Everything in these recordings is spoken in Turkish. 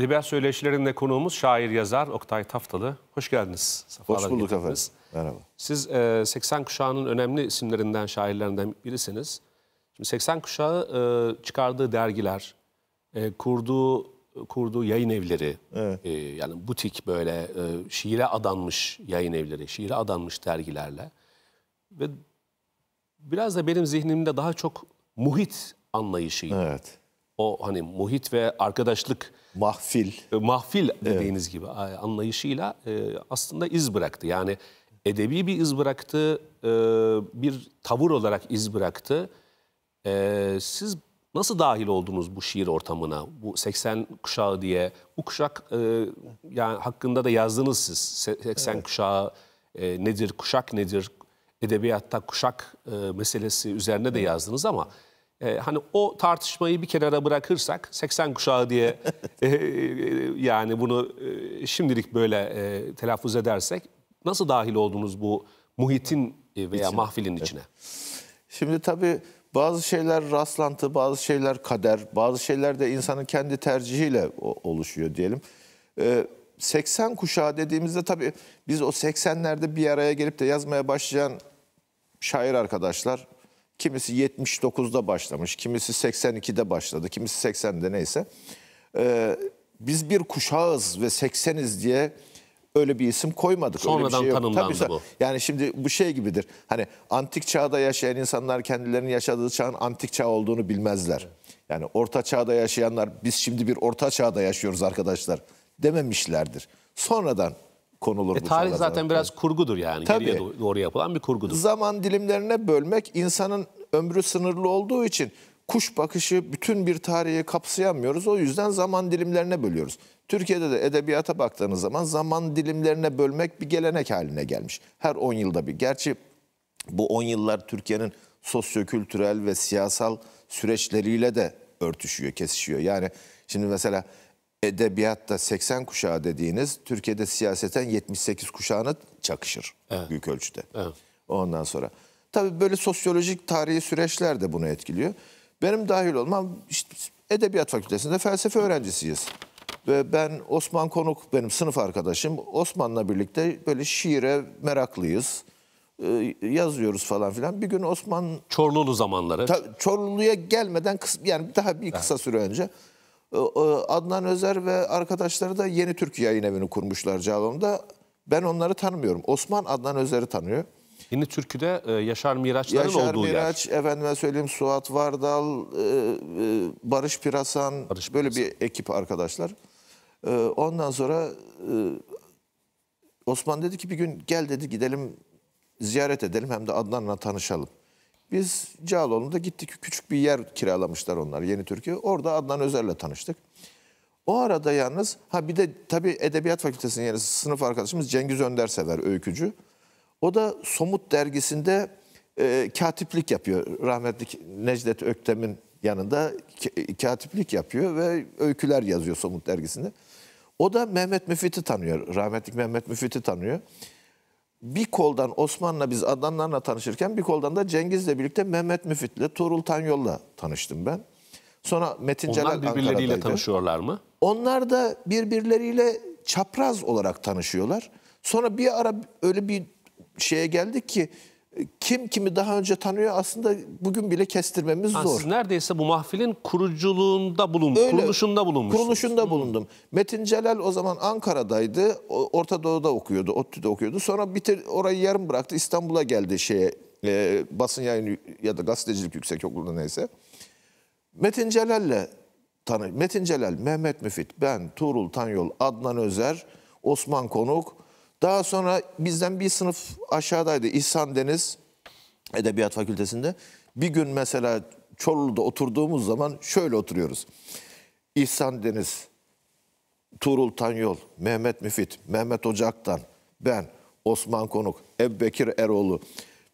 Edebiyat söyleşilerinde konuğumuz şair yazar Oktay Taftalı. Hoş geldiniz. Sefalar Hoş bulduk getirdiniz. efendim. Merhaba. Siz 80 e, kuşağının önemli isimlerinden, şairlerinden birisiniz. Şimdi 80 kuşağı e, çıkardığı dergiler, e, kurduğu kurduğu yayın evleri, evet. E, yani butik böyle e, şiire adanmış yayın evleri, şiire adanmış dergilerle ve biraz da benim zihnimde daha çok muhit anlayışıydı. Evet o hani muhit ve arkadaşlık mahfil e, mahfil dediğiniz evet. gibi anlayışıyla e, aslında iz bıraktı. Yani edebi bir iz bıraktı, e, bir tavır olarak iz bıraktı. Siz nasıl dahil oldunuz bu şiir ortamına? Bu 80 kuşağı diye bu kuşak yani hakkında da yazdınız siz. 80 evet. kuşağı nedir, kuşak nedir? Edebiyatta kuşak meselesi üzerine de yazdınız ama e, hani o tartışmayı bir kenara bırakırsak 80 kuşağı diye e, e, yani bunu e, şimdilik böyle e, telaffuz edersek nasıl dahil oldunuz bu muhitin e, veya İçin. mahfilin içine? Şimdi tabii bazı şeyler rastlantı, bazı şeyler kader, bazı şeyler de insanın kendi tercihiyle oluşuyor diyelim. E, ee, 80 kuşağı dediğimizde tabii biz o 80'lerde bir araya gelip de yazmaya başlayan şair arkadaşlar Kimisi 79'da başlamış, kimisi 82'de başladı, kimisi 80'de neyse. Ee, biz bir kuşağız ve 80'iz diye öyle bir isim koymadık. Sonradan öyle bir şey tanımlandı Tabii, bu. Yani şimdi bu şey gibidir. Hani antik çağda yaşayan insanlar kendilerinin yaşadığı çağın antik çağ olduğunu bilmezler. Yani orta çağda yaşayanlar biz şimdi bir orta çağda yaşıyoruz arkadaşlar dememişlerdir. Sonradan konulur e, bu tarih zaten zaten biraz kurgudur yani. Tabii. Geriye doğru yapılan bir kurgudur. Zaman dilimlerine bölmek insanın ömrü sınırlı olduğu için kuş bakışı bütün bir tarihi kapsayamıyoruz. O yüzden zaman dilimlerine bölüyoruz. Türkiye'de de edebiyata baktığınız zaman zaman dilimlerine bölmek bir gelenek haline gelmiş. Her 10 yılda bir. Gerçi bu 10 yıllar Türkiye'nin sosyokültürel ve siyasal süreçleriyle de örtüşüyor, kesişiyor. Yani şimdi mesela edebiyatta 80 kuşağı dediğiniz Türkiye'de siyaseten 78 kuşağına çakışır evet. büyük ölçüde. Evet. Ondan sonra. Tabii böyle sosyolojik tarihi süreçler de bunu etkiliyor. Benim dahil olmam işte Edebiyat Fakültesi'nde felsefe öğrencisiyiz. Ve ben Osman Konuk benim sınıf arkadaşım. Osman'la birlikte böyle şiire meraklıyız. Ee, yazıyoruz falan filan. Bir gün Osman... Çorlulu zamanları. Ta, Çorlulu'ya gelmeden yani daha bir kısa evet. süre önce Adnan Özer ve arkadaşları da Yeni Türk Yayın Evi'ni kurmuşlar Cağaloğlu'nda. Ben onları tanımıyorum. Osman Adnan Özer'i tanıyor. Yeni Türkü'de e, Yaşar Miraç'ların Yaşar olduğu Miraç, yer. efendime söyleyeyim Suat Vardal, e, e, Barış Pirasan, Barış böyle Pirasan. bir ekip arkadaşlar. Ondan sonra Osman dedi ki bir gün gel dedi gidelim ziyaret edelim hem de Adnan'la tanışalım. Biz Cağaloğlu'nda gittik küçük bir yer kiralamışlar onlar Yeni Türkiye. Orada Adnan Özer'le tanıştık. O arada yalnız ha bir de tabii Edebiyat Fakültesi'nin yeni sınıf arkadaşımız Cengiz Önder sever öykücü. O da Somut dergisinde e, katiplik yapıyor. Rahmetli Necdet Öktem'in yanında e, katiplik yapıyor ve öyküler yazıyor Somut dergisinde. O da Mehmet Müfit'i tanıyor. Rahmetli Mehmet Müfit'i tanıyor bir koldan Osman'la biz Adanlarla tanışırken bir koldan da Cengiz'le birlikte Mehmet Müfit'le Tuğrul Tanyol'la tanıştım ben. Sonra Metin Celal Onlar birbirleriyle Ankara'daydı. tanışıyorlar mı? Onlar da birbirleriyle çapraz olarak tanışıyorlar. Sonra bir ara öyle bir şeye geldik ki kim kimi daha önce tanıyor aslında bugün bile kestirmemiz ha, zor. Siz neredeyse bu mahfilin kuruculuğunda bulun, Öyle, kuruluşunda bulunmuşsunuz. Kuruluşunda bulundum. Metin Celal o zaman Ankara'daydı, Orta Doğu'da okuyordu, ODTÜ'de okuyordu. Sonra bitir orayı yarım bıraktı, İstanbul'a geldi şeye, e, basın yayın ya da gazetecilik yüksek okulunda neyse. Metin Celal'le tanı. Metin Celal, Mehmet Müfit, ben, Tuğrul Tanyol, Adnan Özer, Osman Konuk, daha sonra bizden bir sınıf aşağıdaydı. İhsan Deniz Edebiyat Fakültesi'nde. Bir gün mesela Çorlu'da oturduğumuz zaman şöyle oturuyoruz. İhsan Deniz, Tuğrul Tanyol, Mehmet Müfit, Mehmet Ocak'tan, ben, Osman Konuk, Ebbekir Eroğlu.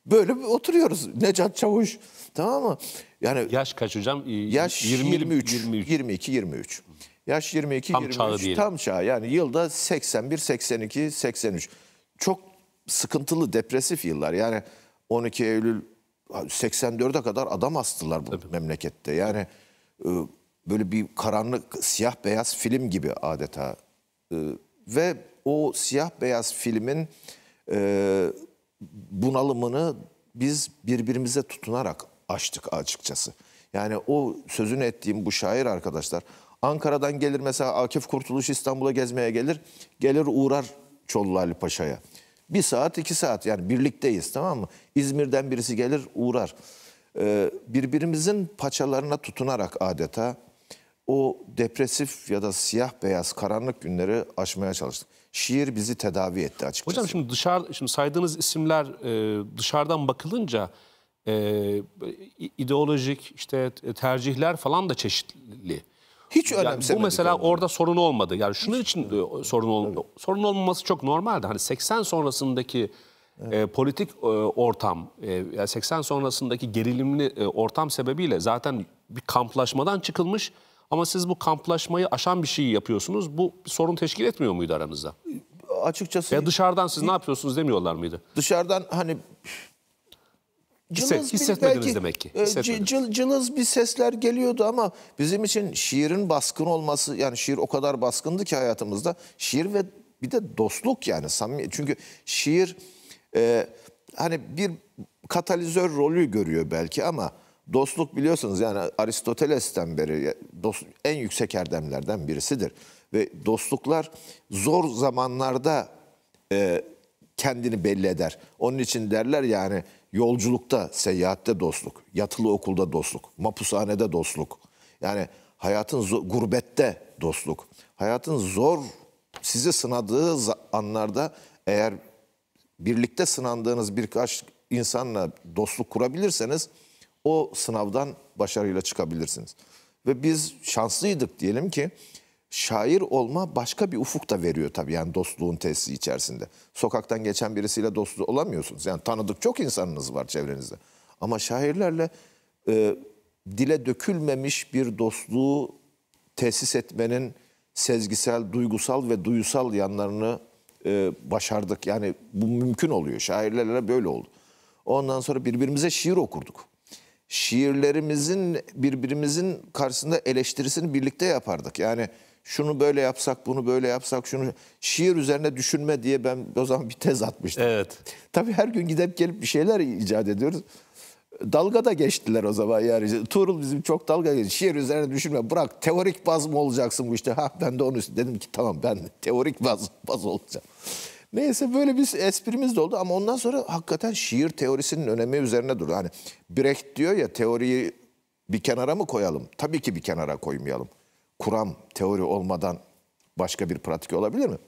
Böyle bir oturuyoruz. Necat Çavuş. Tamam mı? Yani yaş kaç hocam? Ee, yaş 20, 23, 23. 22 23. Yaş 22 tam 23 çağı tam çağı Yani yılda 81 82 83. Çok sıkıntılı depresif yıllar. Yani 12 Eylül 84'e kadar adam astılar bu Tabii. memlekette. Yani e, böyle bir karanlık siyah beyaz film gibi adeta. E, ve o siyah beyaz filmin e, bunalımını biz birbirimize tutunarak açtık açıkçası. Yani o sözünü ettiğim bu şair arkadaşlar Ankara'dan gelir mesela Akif Kurtuluş İstanbul'a gezmeye gelir. Gelir uğrar Çollu Ali Paşa'ya. Bir saat iki saat yani birlikteyiz tamam mı? İzmir'den birisi gelir uğrar. Ee, birbirimizin paçalarına tutunarak adeta o depresif ya da siyah beyaz karanlık günleri aşmaya çalıştık. Şiir bizi tedavi etti açıkçası. Hocam şimdi dışarı şimdi saydığınız isimler e, dışarıdan bakılınca e, ideolojik işte tercihler falan da çeşitli. Hiç yani Bu mesela kendini. orada sorun olmadı. Yani şunun için evet. sorun ol, evet. sorun olmaması çok normaldi. Hani 80 sonrasındaki e, evet. e, politik e, ortam, e, yani 80 sonrasındaki gerilimli e, ortam sebebiyle zaten bir kamplaşmadan çıkılmış ama siz bu kamplaşmayı aşan bir şeyi yapıyorsunuz. Bu sorun teşkil etmiyor muydu aranızda? Açıkçası... Ya dışarıdan siz ne yapıyorsunuz demiyorlar mıydı? Dışarıdan hani Cılız hissetmediniz bir belki, demek ki. E, cıl, cılız bir sesler geliyordu ama bizim için şiirin baskın olması yani şiir o kadar baskındı ki hayatımızda. Şiir ve bir de dostluk yani samimi. Çünkü şiir e, hani bir katalizör rolü görüyor belki ama dostluk biliyorsunuz yani Aristoteles'ten beri dost, en yüksek erdemlerden birisidir. Ve dostluklar zor zamanlarda e, kendini belli eder. Onun için derler yani Yolculukta, seyahatte dostluk, yatılı okulda dostluk, mapushanede dostluk. Yani hayatın zor, gurbette dostluk. Hayatın zor sizi sınadığı anlarda eğer birlikte sınandığınız birkaç insanla dostluk kurabilirseniz o sınavdan başarıyla çıkabilirsiniz. Ve biz şanslıydık diyelim ki şair olma başka bir ufuk da veriyor tabii yani dostluğun tesisi içerisinde. Sokaktan geçen birisiyle dostu olamıyorsunuz. Yani tanıdık çok insanınız var çevrenizde. Ama şairlerle e, dile dökülmemiş bir dostluğu tesis etmenin sezgisel, duygusal ve duyusal yanlarını e, başardık. Yani bu mümkün oluyor. Şairlerle böyle oldu. Ondan sonra birbirimize şiir okurduk. Şiirlerimizin birbirimizin karşısında eleştirisini birlikte yapardık. Yani şunu böyle yapsak, bunu böyle yapsak, şunu şiir üzerine düşünme diye ben o zaman bir tez atmıştım. Evet. Tabii her gün gidip gelip bir şeyler icat ediyoruz. Dalga da geçtiler o zaman yani. Tuğrul bizim çok dalga geçti. Şiir üzerine düşünme. Bırak teorik baz mı olacaksın bu işte? Ha ben de onu dedim ki tamam ben teorik baz, baz olacağım. Neyse böyle bir esprimiz de oldu ama ondan sonra hakikaten şiir teorisinin önemi üzerine durdu. Hani Brecht diyor ya teoriyi bir kenara mı koyalım? Tabii ki bir kenara koymayalım kuram teori olmadan başka bir pratik olabilir mi?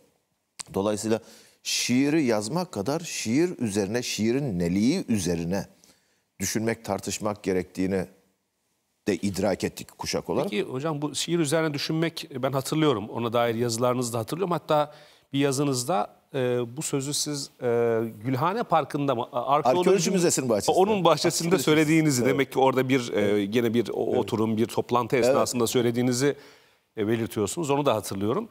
Dolayısıyla şiiri yazmak kadar şiir üzerine, şiirin neliği üzerine düşünmek, tartışmak gerektiğini de idrak ettik kuşak olarak. Peki hocam bu şiir üzerine düşünmek ben hatırlıyorum. Ona dair yazılarınızı da hatırlıyorum. Hatta bir yazınızda e, bu sözü siz e, Gülhane Parkı'nda mı? Arkeoloji, Arkeoloji Müzesi'nin bahçesinde. Onun bahçesinde söylediğinizi evet. demek ki orada bir e, evet. e, gene bir evet. oturum, bir toplantı esnasında evet. söylediğinizi e, belirtiyorsunuz. Onu da hatırlıyorum.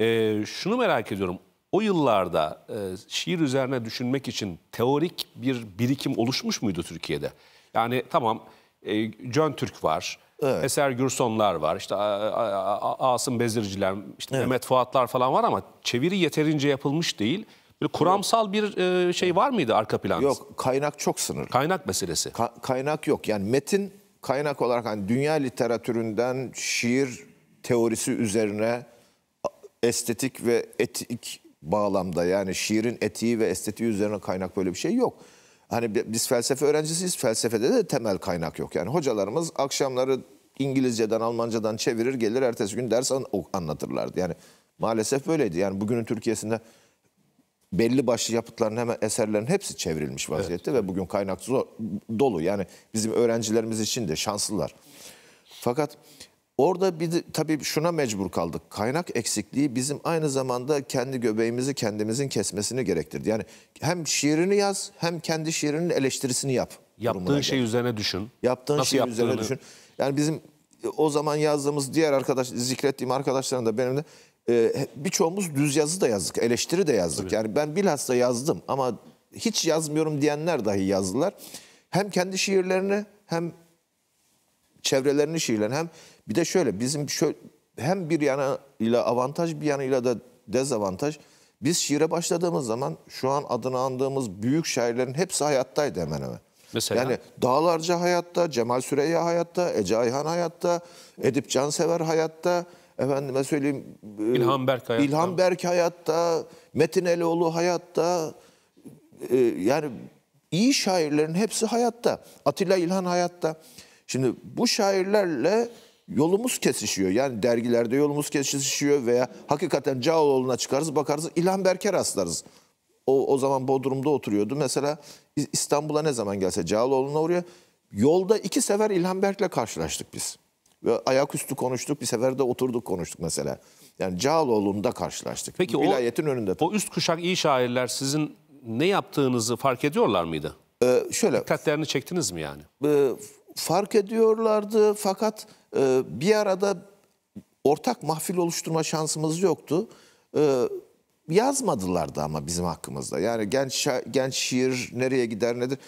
E, şunu merak ediyorum. O yıllarda e, şiir üzerine düşünmek için teorik bir birikim oluşmuş muydu Türkiye'de? Yani tamam e, Cön Türk var, evet. Eser Gürsonlar var, işte Asım Bezirciler, işte evet. Mehmet Fuatlar falan var ama çeviri yeterince yapılmış değil. Böyle kuramsal bir e, şey var mıydı arka planda? Yok, kaynak çok sınırlı. Kaynak meselesi. Ka- kaynak yok. Yani metin kaynak olarak hani dünya literatüründen şiir teorisi üzerine estetik ve etik bağlamda yani şiirin etiği ve estetiği üzerine kaynak böyle bir şey yok. Hani biz felsefe öğrencisiyiz. Felsefede de temel kaynak yok. Yani hocalarımız akşamları İngilizceden, Almancadan çevirir gelir ertesi gün ders anlatırlardı. Yani maalesef böyleydi. Yani bugünün Türkiye'sinde belli başlı yapıtların hemen eserlerin hepsi çevrilmiş vaziyette evet. ve bugün kaynak dolu. Yani bizim öğrencilerimiz için de şanslılar. Fakat Orada bir de, tabii şuna mecbur kaldık. Kaynak eksikliği bizim aynı zamanda kendi göbeğimizi kendimizin kesmesini gerektirdi. Yani hem şiirini yaz hem kendi şiirinin eleştirisini yap. Yaptığın şey üzerine düşün. Yaptığın Nasıl şey yaptığını... üzerine düşün. Yani bizim e, o zaman yazdığımız diğer arkadaş, zikrettiğim arkadaşlarım da benim de e, birçoğumuz düz yazı da yazdık, eleştiri de yazdık. Tabii. Yani ben bilhassa yazdım ama hiç yazmıyorum diyenler dahi yazdılar. Hem kendi şiirlerini hem çevrelerini şiirlerini hem bir de şöyle bizim şöyle, hem bir yana ile avantaj bir yana ile de dezavantaj. Biz şiire başladığımız zaman şu an adını andığımız büyük şairlerin hepsi hayattaydı hemen hemen. Mesela? Yani Dağlarca hayatta, Cemal Süreyya hayatta, Ece Ayhan hayatta, Edip Cansever hayatta, efendime söyleyeyim e, İlhan Berk hayatta, İlhan Berk hayatta Metin Eloğlu hayatta, e, yani iyi şairlerin hepsi hayatta. Atilla İlhan hayatta. Şimdi bu şairlerle yolumuz kesişiyor. Yani dergilerde yolumuz kesişiyor veya hakikaten Cağaloğlu'na çıkarız bakarız İlhan Berke rastlarız. O, o zaman Bodrum'da oturuyordu. Mesela İstanbul'a ne zaman gelse Cağaloğlu'na uğruyor. Yolda iki sefer İlhan Berk'le karşılaştık biz. Ve ayaküstü konuştuk. Bir sefer de oturduk konuştuk mesela. Yani Cağaloğlu'nda karşılaştık. Peki Vilayetin o, önünde. O üst kuşak iyi şairler sizin ne yaptığınızı fark ediyorlar mıydı? Ee, şöyle. Dikkatlerini çektiniz mi yani? E, fark ediyorlardı fakat ee, bir arada ortak mahfil oluşturma şansımız yoktu. Ee, yazmadılar da ama bizim hakkımızda. Yani genç genç şiir nereye gider nedir?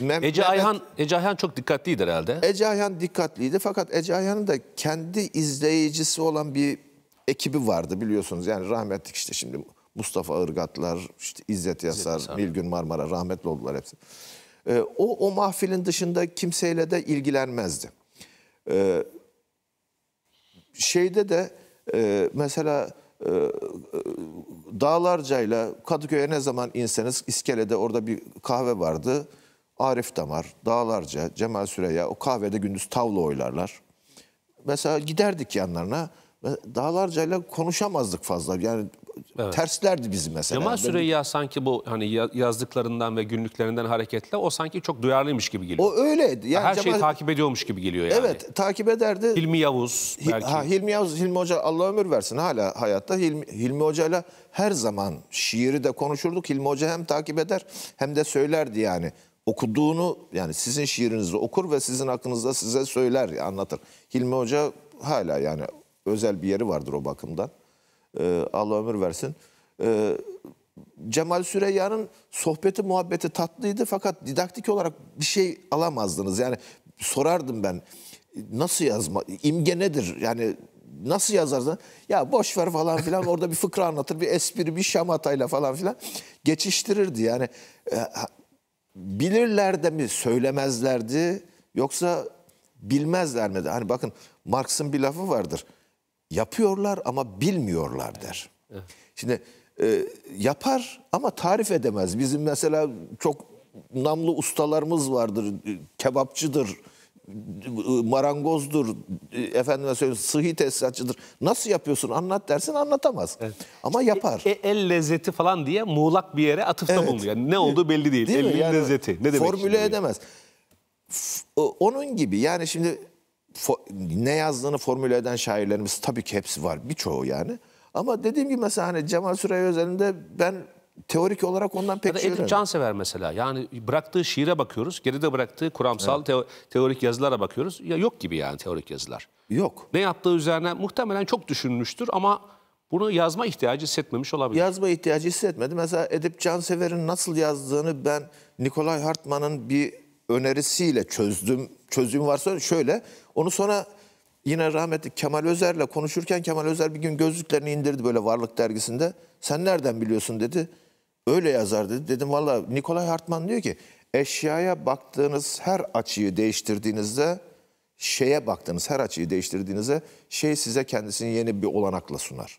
Mem Ece Ayhan Ece Ayhan çok dikkatliydi herhalde. Ece Ayhan dikkatliydi fakat Ece Ayhan'ın da kendi izleyicisi olan bir ekibi vardı biliyorsunuz. Yani rahmetli işte şimdi Mustafa Irgatlar, işte İzzet Yasar, İzzet Nilgün Marmara rahmetli oldular hepsi. Ee, o o mahfilin dışında kimseyle de ilgilenmezdi. Ee, şeyde de e, mesela e, e, Dağlarca'yla Kadıköy'e ne zaman inseniz iskelede orada bir kahve vardı. Arif Damar, Dağlarca, Cemal Süreya o kahvede gündüz tavla oynarlar. Mesela giderdik yanlarına. Dağlarca'yla konuşamazdık fazla. Yani evet. terslerdi bizi mesela. Cemal Süreyya ben... sanki bu hani yazdıklarından ve günlüklerinden hareketle o sanki çok duyarlıymış gibi geliyor. O öyle. Yani Her Cemal... şeyi takip ediyormuş gibi geliyor yani. Evet takip ederdi. Hilmi Yavuz belki. Ha, Hilmi Yavuz, Hilmi Hoca Allah ömür versin hala hayatta. Hilmi, Hilmi Hoca'yla her zaman şiiri de konuşurduk. Hilmi Hoca hem takip eder hem de söylerdi yani okuduğunu yani sizin şiirinizi okur ve sizin hakkınızda size söyler, anlatır. Hilmi Hoca hala yani özel bir yeri vardır o bakımdan. Ee, Allah ömür versin. Ee, Cemal Süreyya'nın sohbeti, muhabbeti tatlıydı fakat didaktik olarak bir şey alamazdınız. Yani sorardım ben nasıl yazma, imge nedir? Yani nasıl yazarsın? Ya boş ver falan filan orada bir fıkra anlatır, bir espri, bir şamatayla falan filan geçiştirirdi. Yani e, bilirler de mi söylemezlerdi yoksa bilmezler mi? Hani bakın Marx'ın bir lafı vardır yapıyorlar ama bilmiyorlar der. Şimdi e, yapar ama tarif edemez. Bizim mesela çok namlı ustalarımız vardır. E, kebapçıdır, e, marangozdur, e, efendime söyleyeyim sıhhi tesisatçıdır. Nasıl yapıyorsun anlat dersin anlatamaz. Evet. Ama yapar. E, el lezzeti falan diye muğlak bir yere atıfta evet. bulunuyor. Yani ne olduğu belli değil. değil Elin yani, lezzeti. Ne demek formüle edemez. Yani? Onun gibi yani şimdi ne yazdığını formüle eden şairlerimiz tabii ki hepsi var. Birçoğu yani. Ama dediğim gibi mesela hani Cemal Süreyya Özel'inde ben teorik olarak ondan pek şey Edip Cansever mesela. Yani bıraktığı şiire bakıyoruz. Geride bıraktığı kuramsal evet. teorik yazılara bakıyoruz. Ya yok gibi yani teorik yazılar. Yok. Ne yaptığı üzerine muhtemelen çok düşünmüştür ama bunu yazma ihtiyacı hissetmemiş olabilir. Yazma ihtiyacı hissetmedi. Mesela Edip Cansever'in nasıl yazdığını ben Nikolay Hartman'ın bir önerisiyle çözdüm. Çözüm varsa şöyle. Onu sonra yine rahmetli Kemal Özer'le konuşurken Kemal Özer bir gün gözlüklerini indirdi böyle Varlık dergisinde. Sen nereden biliyorsun dedi. Öyle yazar dedi. Dedim valla Nikolay Hartman diyor ki eşyaya baktığınız her açıyı değiştirdiğinizde şeye baktığınız her açıyı değiştirdiğinizde şey size kendisini yeni bir olanakla sunar.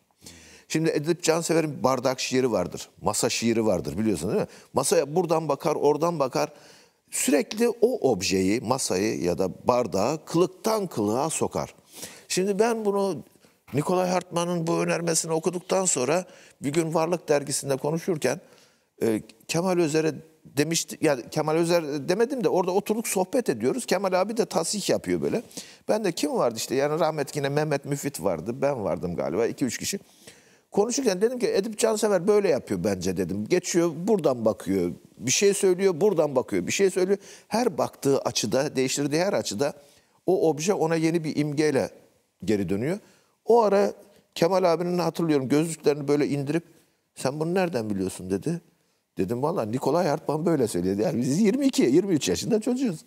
Şimdi Edip Cansever'in bardak şiiri vardır. Masa şiiri vardır biliyorsun değil mi? Masaya buradan bakar, oradan bakar sürekli o objeyi, masayı ya da bardağı kılıktan kılığa sokar. Şimdi ben bunu Nikolay Hartman'ın bu önermesini okuduktan sonra bir gün Varlık dergisinde konuşurken e, Kemal Özer'e demişti yani Kemal Özer demedim de orada oturduk sohbet ediyoruz. Kemal abi de tasih yapıyor böyle. Ben de kim vardı işte yani rahmetkine Mehmet Müfit vardı. Ben vardım galiba 2-3 kişi konuşurken dedim ki Edip Cansever böyle yapıyor bence dedim. Geçiyor buradan bakıyor. Bir şey söylüyor buradan bakıyor. Bir şey söylüyor. Her baktığı açıda değiştirdiği her açıda o obje ona yeni bir imgeyle geri dönüyor. O ara Kemal abinin hatırlıyorum gözlüklerini böyle indirip sen bunu nereden biliyorsun dedi. Dedim valla Nikolay Hartman böyle söyledi. Yani biz 22, 23 yaşında çocuğuz.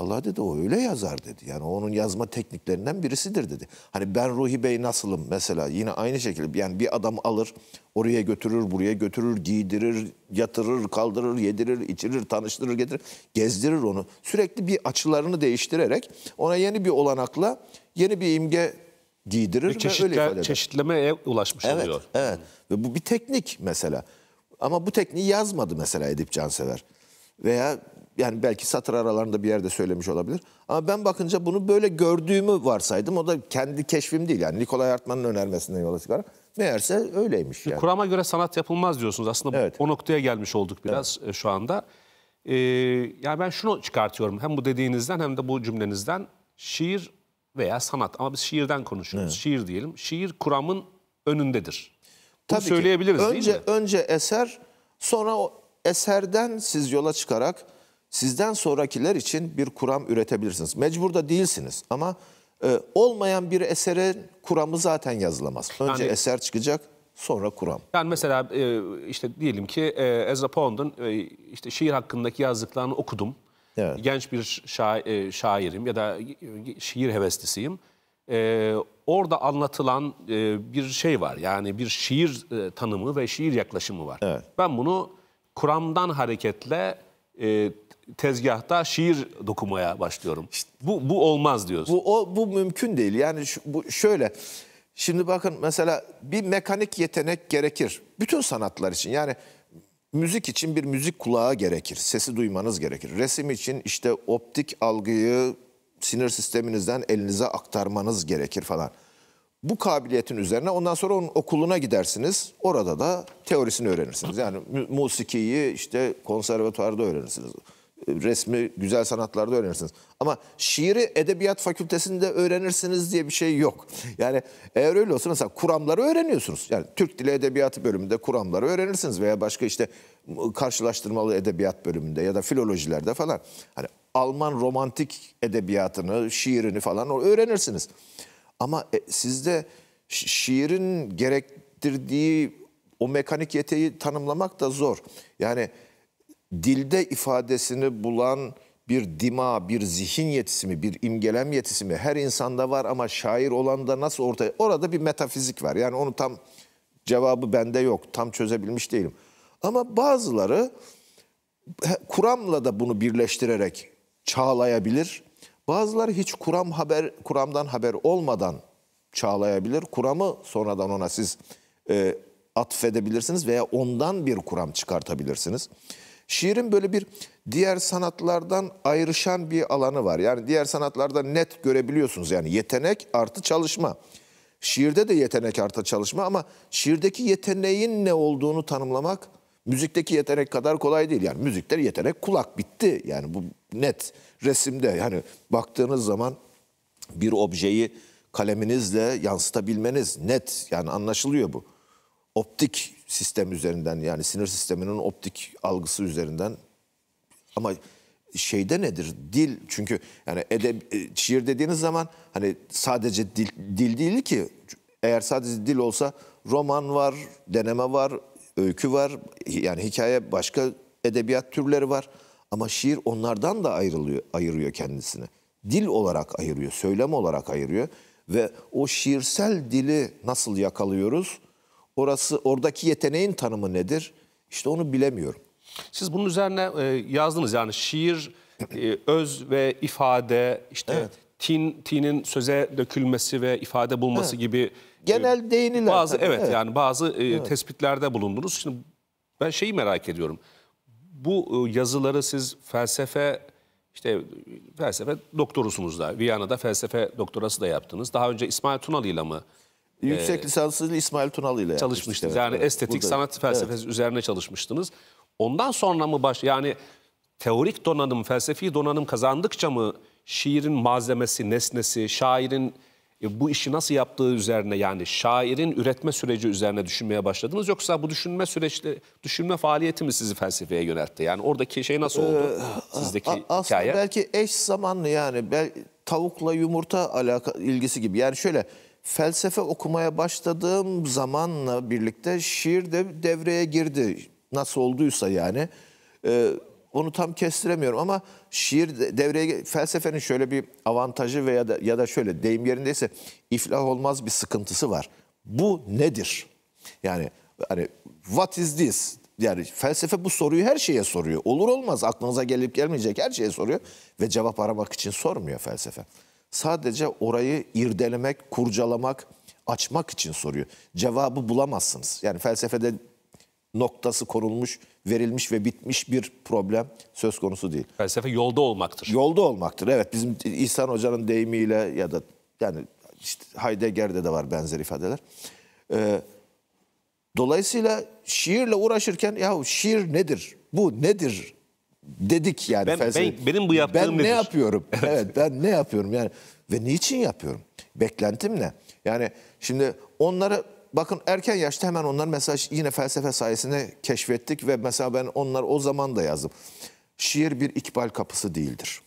Allah dedi o öyle yazar dedi. Yani onun yazma tekniklerinden birisidir dedi. Hani ben Ruhi Bey nasılım mesela yine aynı şekilde yani bir adam alır oraya götürür buraya götürür giydirir yatırır kaldırır yedirir içirir tanıştırır getirir gezdirir onu. Sürekli bir açılarını değiştirerek ona yeni bir olanakla yeni bir imge giydirir bir ve öyle ifade eder. Çeşitlemeye ulaşmış evet, oluyor. Evet ve bu bir teknik mesela. Ama bu tekniği yazmadı mesela Edip Cansever. Veya yani belki satır aralarında bir yerde söylemiş olabilir. Ama ben bakınca bunu böyle gördüğümü varsaydım. O da kendi keşfim değil. Yani Nikolay Artman'ın önermesinden yola çıkarak. Meğerse öyleymiş yani. Kurama göre sanat yapılmaz diyorsunuz. Aslında evet. o noktaya gelmiş olduk biraz evet. şu anda. Ee, yani ben şunu çıkartıyorum. Hem bu dediğinizden hem de bu cümlenizden. Şiir veya sanat ama biz şiirden konuşuyoruz. Evet. Şiir diyelim. Şiir kuramın önündedir. Tabii söyleyebiliriz Önce, değil mi? Önce eser sonra o eserden siz yola çıkarak sizden sonrakiler için bir kuram üretebilirsiniz. Mecbur da değilsiniz ama e, olmayan bir esere kuramı zaten yazılamaz. Önce yani, eser çıkacak sonra kuram. Yani mesela e, işte diyelim ki e, Ezra Pound'un e, işte şiir hakkındaki yazdıklarını okudum. Evet. Genç bir şair, e, şairim ya da şiir heveslisiyim. E, orada anlatılan e, bir şey var. Yani bir şiir e, tanımı ve şiir yaklaşımı var. Evet. Ben bunu kuramdan hareketle e, tezgahta şiir dokumaya başlıyorum. İşte, bu, bu olmaz diyoruz. Bu, o, bu mümkün değil. Yani şu, bu şöyle... Şimdi bakın mesela bir mekanik yetenek gerekir. Bütün sanatlar için yani müzik için bir müzik kulağı gerekir. Sesi duymanız gerekir. Resim için işte optik algıyı sinir sisteminizden elinize aktarmanız gerekir falan bu kabiliyetin üzerine ondan sonra onun okuluna gidersiniz. Orada da teorisini öğrenirsiniz. Yani musikiyi işte konservatuvarda öğrenirsiniz. Resmi güzel sanatlarda öğrenirsiniz. Ama şiiri edebiyat fakültesinde öğrenirsiniz diye bir şey yok. Yani eğer öyle olsa mesela kuramları öğreniyorsunuz. Yani Türk Dili Edebiyatı bölümünde kuramları öğrenirsiniz veya başka işte karşılaştırmalı edebiyat bölümünde ya da filolojilerde falan. Hani Alman romantik edebiyatını, şiirini falan öğrenirsiniz. Ama e, sizde şiirin gerektirdiği o mekanik yeteği tanımlamak da zor. Yani dilde ifadesini bulan bir dima, bir zihin yetisi mi, bir imgelem yetisi mi? Her insanda var ama şair olan da nasıl ortaya... Orada bir metafizik var. Yani onu tam cevabı bende yok. Tam çözebilmiş değilim. Ama bazıları kuranla da bunu birleştirerek çağlayabilir. Bazıları hiç kuram haber kuramdan haber olmadan çağlayabilir. Kuramı sonradan ona siz e, atfedebilirsiniz veya ondan bir kuram çıkartabilirsiniz. Şiirin böyle bir diğer sanatlardan ayrışan bir alanı var. Yani diğer sanatlarda net görebiliyorsunuz. Yani yetenek artı çalışma. Şiirde de yetenek artı çalışma ama şiirdeki yeteneğin ne olduğunu tanımlamak müzikteki yetenek kadar kolay değil. Yani müzikte yetenek kulak bitti. Yani bu net resimde yani baktığınız zaman bir objeyi kaleminizle yansıtabilmeniz net yani anlaşılıyor bu. Optik sistem üzerinden yani sinir sisteminin optik algısı üzerinden ama şeyde nedir? Dil çünkü yani edeb e, şiir dediğiniz zaman hani sadece dil, dil değil ki eğer sadece dil olsa roman var, deneme var, öykü var, yani hikaye başka edebiyat türleri var. Ama şiir onlardan da ayrılıyor, ayırıyor kendisini. Dil olarak ayırıyor, söylem olarak ayırıyor. Ve o şiirsel dili nasıl yakalıyoruz? Orası, oradaki yeteneğin tanımı nedir? İşte onu bilemiyorum. Siz bunun üzerine e, yazdınız yani şiir, e, öz ve ifade, işte evet. tin, tinin söze dökülmesi ve ifade bulması evet. gibi genel ee, değiniler. Bazı tabii. evet, evet yani bazı e, evet. tespitlerde bulundunuz. Şimdi ben şeyi merak ediyorum. Bu e, yazıları siz felsefe işte felsefe doktorusunuz da. Viyana'da felsefe doktorası da yaptınız. Daha önce İsmail Tunalı ile mi? E, Yüksek lisanslı İsmail Tunalı ile çalışmıştınız. Evet, yani evet, estetik burada. sanat felsefesi evet. üzerine çalışmıştınız. Ondan sonra mı baş yani teorik donanım, felsefi donanım kazandıkça mı şiirin malzemesi, nesnesi, şairin e, bu işi nasıl yaptığı üzerine yani şairin üretme süreci üzerine düşünmeye başladınız yoksa bu düşünme süreçte düşünme faaliyeti mi sizi felsefeye yöneltti? Yani oradaki şey nasıl oldu? Ee, Sizdeki aslında hikaye. belki eş zamanlı yani bel, tavukla yumurta alaka ilgisi gibi. Yani şöyle felsefe okumaya başladığım zamanla birlikte şiir de devreye girdi. Nasıl olduysa yani. Ee, onu tam kestiremiyorum ama şiir devreye felsefenin şöyle bir avantajı veya da, ya da şöyle deyim yerindeyse iflah olmaz bir sıkıntısı var. Bu nedir? Yani hani what is this? Yani felsefe bu soruyu her şeye soruyor. Olur olmaz aklınıza gelip gelmeyecek her şeye soruyor ve cevap aramak için sormuyor felsefe. Sadece orayı irdelemek, kurcalamak, açmak için soruyor. Cevabı bulamazsınız. Yani felsefede noktası korulmuş verilmiş ve bitmiş bir problem söz konusu değil. Felsefe yolda olmaktır. Yolda olmaktır. Evet bizim İhsan Hoca'nın deyimiyle ya da yani işte Heidegger'de de var benzer ifadeler. Ee, dolayısıyla şiirle uğraşırken ya şiir nedir? Bu nedir? Dedik yani ben, felsefe. Ben, benim bu yaptığım Ben nedir? ne yapıyorum? Evet. evet ben ne yapıyorum yani ve niçin yapıyorum? Beklentim ne? Yani şimdi onları bakın erken yaşta hemen onlar mesela yine felsefe sayesinde keşfettik ve mesela ben onlar o zaman da yazdım. Şiir bir ikbal kapısı değildir.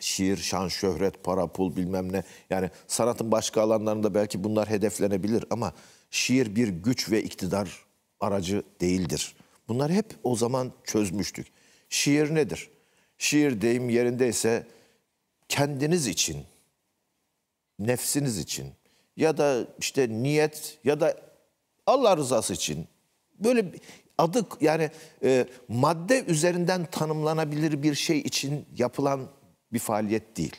Şiir, şan, şöhret, para, pul bilmem ne. Yani sanatın başka alanlarında belki bunlar hedeflenebilir ama şiir bir güç ve iktidar aracı değildir. Bunlar hep o zaman çözmüştük. Şiir nedir? Şiir deyim yerindeyse kendiniz için, nefsiniz için, ya da işte niyet ya da Allah rızası için böyle adı yani e, madde üzerinden tanımlanabilir bir şey için yapılan bir faaliyet değil.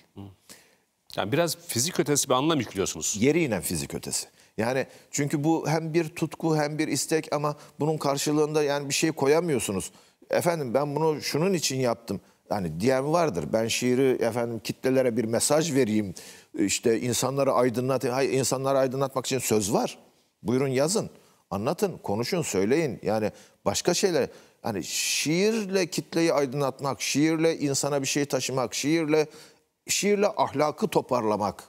Yani biraz fizik ötesi bir anlam yüklüyorsunuz. Yeri fizik ötesi. Yani çünkü bu hem bir tutku hem bir istek ama bunun karşılığında yani bir şey koyamıyorsunuz. Efendim ben bunu şunun için yaptım. Yani diyen vardır. Ben şiiri efendim kitlelere bir mesaj vereyim. İşte insanları aydınlat, hayır insanları aydınlatmak için söz var. Buyurun yazın, anlatın, konuşun, söyleyin. Yani başka şeyler. Yani şiirle kitleyi aydınlatmak, şiirle insana bir şey taşımak, şiirle şiirle ahlakı toparlamak,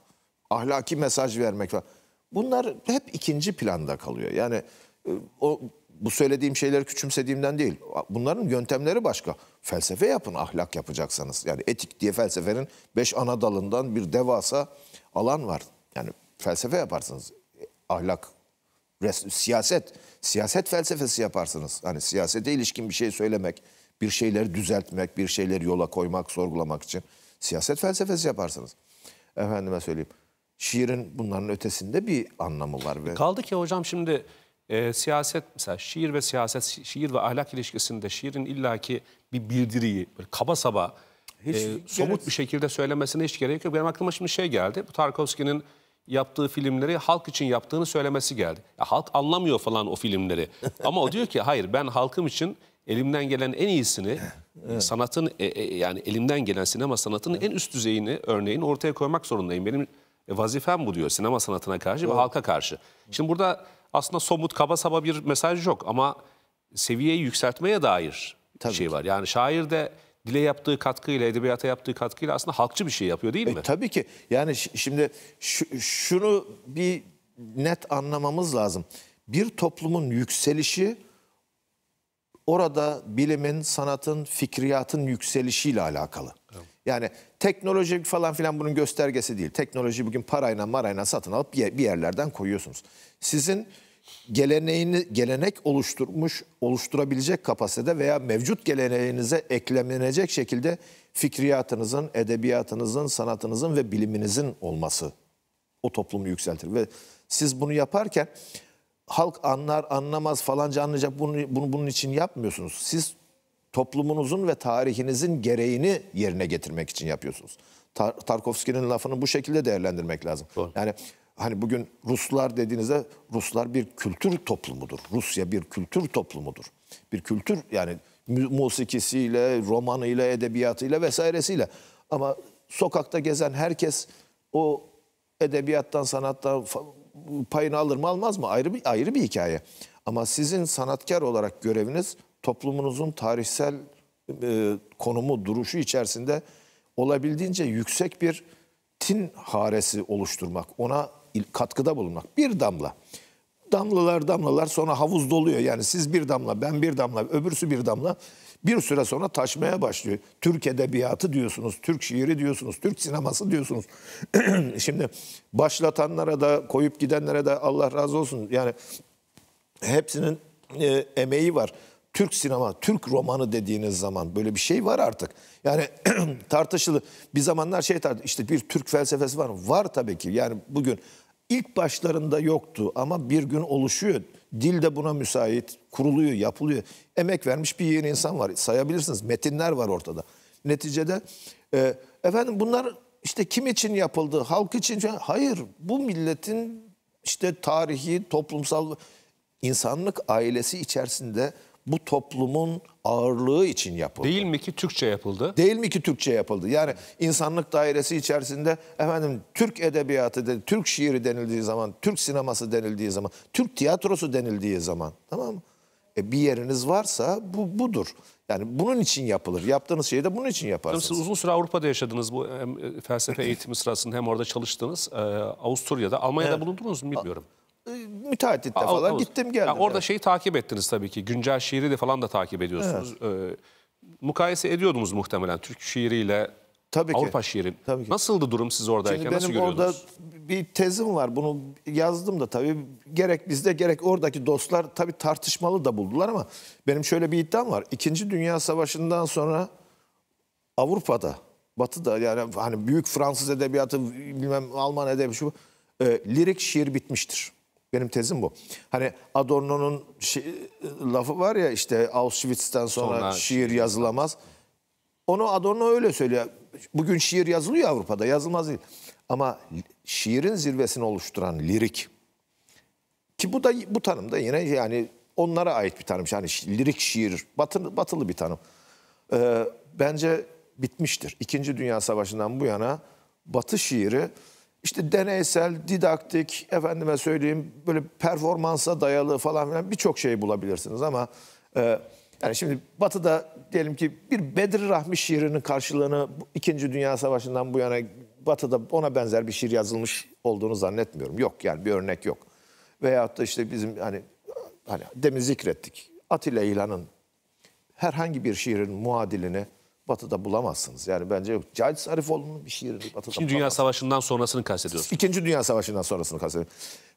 ahlaki mesaj vermek falan. Bunlar hep ikinci planda kalıyor. Yani e, o bu söylediğim şeyleri küçümsediğimden değil. Bunların yöntemleri başka. Felsefe yapın ahlak yapacaksanız. Yani etik diye felsefenin beş ana dalından bir devasa alan var. Yani felsefe yaparsınız. Ahlak, res, siyaset, siyaset felsefesi yaparsınız. Hani siyasete ilişkin bir şey söylemek, bir şeyleri düzeltmek, bir şeyleri yola koymak, sorgulamak için siyaset felsefesi yaparsınız. Efendime söyleyeyim. Şiirin bunların ötesinde bir anlamı var. ve Kaldı ki hocam şimdi e, siyaset mesela şiir ve siyaset, şiir ve ahlak ilişkisinde şiirin illaki bir bildiriyi böyle kaba saba hiç e, somut bir şekilde söylemesine hiç gerek yok. Benim aklıma şimdi şey geldi. Bu Tarkovski'nin yaptığı filmleri halk için yaptığını söylemesi geldi. Ya, halk anlamıyor falan o filmleri. Ama o diyor ki hayır ben halkım için elimden gelen en iyisini evet. sanatın e, e, yani elimden gelen sinema sanatının evet. en üst düzeyini örneğin ortaya koymak zorundayım. Benim e, vazifem bu diyor sinema sanatına karşı Doğru. ve halka karşı. Şimdi burada aslında somut kaba saba bir mesaj yok ama seviyeyi yükseltmeye dair tabii şey ki. var. Yani şair de dile yaptığı katkıyla, edebiyata yaptığı katkıyla aslında halkçı bir şey yapıyor değil e, mi? E, tabii ki. Yani şimdi şunu bir net anlamamız lazım. Bir toplumun yükselişi orada bilimin, sanatın, fikriyatın yükselişiyle alakalı. Evet. Yani teknoloji falan filan bunun göstergesi değil. Teknoloji bugün parayla marayla satın alıp bir yerlerden koyuyorsunuz. Sizin geleneğini gelenek oluşturmuş oluşturabilecek kapasitede veya mevcut geleneğinize eklemlenecek şekilde fikriyatınızın, edebiyatınızın, sanatınızın ve biliminizin olması o toplumu yükseltir ve siz bunu yaparken halk anlar anlamaz falanca anlayacak bunu, bunu bunun için yapmıyorsunuz. Siz toplumunuzun ve tarihinizin gereğini yerine getirmek için yapıyorsunuz. Tar Tarkovski'nin lafını bu şekilde değerlendirmek lazım. Doğru. Yani hani bugün Ruslar dediğinizde Ruslar bir kültür toplumudur. Rusya bir kültür toplumudur. Bir kültür yani musikisiyle, romanıyla, edebiyatıyla vesairesiyle. Ama sokakta gezen herkes o edebiyattan, sanattan payını alır mı almaz mı ayrı bir ayrı bir hikaye. Ama sizin sanatkar olarak göreviniz toplumunuzun tarihsel e, konumu, duruşu içerisinde olabildiğince yüksek bir tin haresi oluşturmak, ona katkıda bulunmak. Bir damla. Damlalar damlalar sonra havuz doluyor. Yani siz bir damla, ben bir damla, öbürsü bir damla. Bir süre sonra taşmaya başlıyor. Türk edebiyatı diyorsunuz, Türk şiiri diyorsunuz, Türk sineması diyorsunuz. Şimdi başlatanlara da koyup gidenlere de Allah razı olsun. Yani hepsinin e, emeği var. Türk sinema, Türk romanı dediğiniz zaman böyle bir şey var artık. Yani tartışılı bir zamanlar şey tartışıldı işte bir Türk felsefesi var mı? Var tabii ki yani bugün ilk başlarında yoktu ama bir gün oluşuyor. Dil de buna müsait, kuruluyor, yapılıyor. Emek vermiş bir yeni insan var sayabilirsiniz. Metinler var ortada. Neticede e, efendim bunlar işte kim için yapıldı, halk için? Hayır bu milletin işte tarihi, toplumsal, insanlık ailesi içerisinde bu toplumun ağırlığı için yapıldı. Değil mi ki Türkçe yapıldı? Değil mi ki Türkçe yapıldı? Yani insanlık dairesi içerisinde efendim Türk edebiyatı, Türk şiiri denildiği zaman, Türk sineması denildiği zaman, Türk tiyatrosu denildiği zaman tamam mı? E bir yeriniz varsa bu budur. Yani bunun için yapılır. Yaptığınız şeyi de bunun için yaparsınız. Siz uzun süre Avrupa'da yaşadınız bu hem e, felsefe eğitimi sırasında hem orada çalıştınız. Ee, Avusturya'da, Almanya'da evet. bulundunuz mu bilmiyorum. A ee, müteahhitte A, falan olur. gittim geldim. Yani orada yani. şeyi takip ettiniz tabii ki. Güncel şiiri de falan da takip ediyorsunuz. Evet. Ee, mukayese ediyordunuz muhtemelen Türk şiiriyle Tabii Avrupa ki. şiiri. Tabii ki. Nasıldı durum siz oradayken? Şimdi benim Nasıl orada bir tezim var. Bunu yazdım da tabii gerek bizde gerek oradaki dostlar tabii tartışmalı da buldular ama benim şöyle bir iddiam var. İkinci Dünya Savaşı'ndan sonra Avrupa'da, Batı'da yani hani büyük Fransız edebiyatı bilmem Alman edebiyatı e, lirik şiir bitmiştir. Benim tezim bu. Hani Adorno'nun şi- lafı var ya işte Auschwitz'ten sonra, Sonra şiir yazılamaz. Onu Adorno öyle söylüyor. Bugün şiir yazılıyor Avrupa'da, yazılmaz değil. Ama şiirin zirvesini oluşturan lirik ki bu da bu tanım da yine yani onlara ait bir tanım. Yani lirik şiir, batı, batılı bir tanım. Ee, bence bitmiştir. İkinci Dünya Savaşı'ndan bu yana Batı şiiri işte deneysel, didaktik, efendime söyleyeyim böyle performansa dayalı falan filan birçok şey bulabilirsiniz ama e, yani şimdi Batı'da diyelim ki bir Bedri Rahmi şiirinin karşılığını 2. Dünya Savaşı'ndan bu yana Batı'da ona benzer bir şiir yazılmış olduğunu zannetmiyorum. Yok yani bir örnek yok. Veyahut da işte bizim hani hani demin zikrettik. Atilla İlhan'ın herhangi bir şiirin muadilini Batı'da bulamazsınız. Yani bence yok. Cahit Sarifoğlu'nun bir şiirini Batı'da İkinci Dünya Savaşı'ndan sonrasını kastediyorsunuz. İkinci Dünya Savaşı'ndan sonrasını kastediyorum.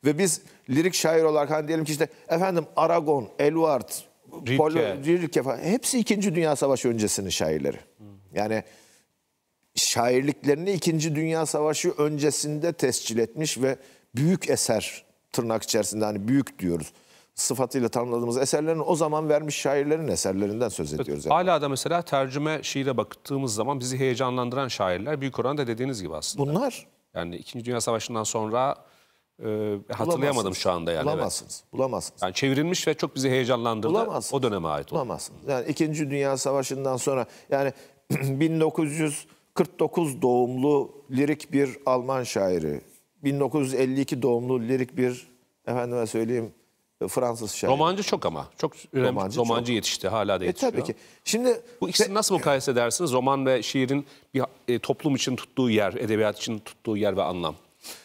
Ve biz lirik şair olarak hani diyelim ki işte efendim Aragon, Eluard, Rilke, Rilke falan hepsi İkinci Dünya Savaşı öncesinin şairleri. Yani şairliklerini İkinci Dünya Savaşı öncesinde tescil etmiş ve büyük eser tırnak içerisinde hani büyük diyoruz sıfatıyla tanımladığımız eserlerin o zaman vermiş şairlerin eserlerinden söz ediyoruz. Evet, yani. Hala da mesela tercüme şiire baktığımız zaman bizi heyecanlandıran şairler büyük oranda dediğiniz gibi aslında. Bunlar. Yani İkinci Dünya Savaşı'ndan sonra e, hatırlayamadım şu anda yani. Bulamazsınız. Evet. Bulamazsınız. Yani çevrilmiş ve çok bizi heyecanlandırdı. Bulamazsınız. O döneme ait. Oldu. Bulamazsınız. Yani İkinci Dünya Savaşı'ndan sonra yani 1949 doğumlu lirik bir Alman şairi, 1952 doğumlu lirik bir efendime söyleyeyim e, Fransız şairi. Romancı çok ama. Çok Romancı, romancı çok. yetişti. Hala da e, yetişiyor. E, tabii ki. Şimdi bu ikisini ve, nasıl mukayese edersiniz? Roman ve şiirin bir e, toplum için tuttuğu yer, edebiyat için tuttuğu yer ve anlam.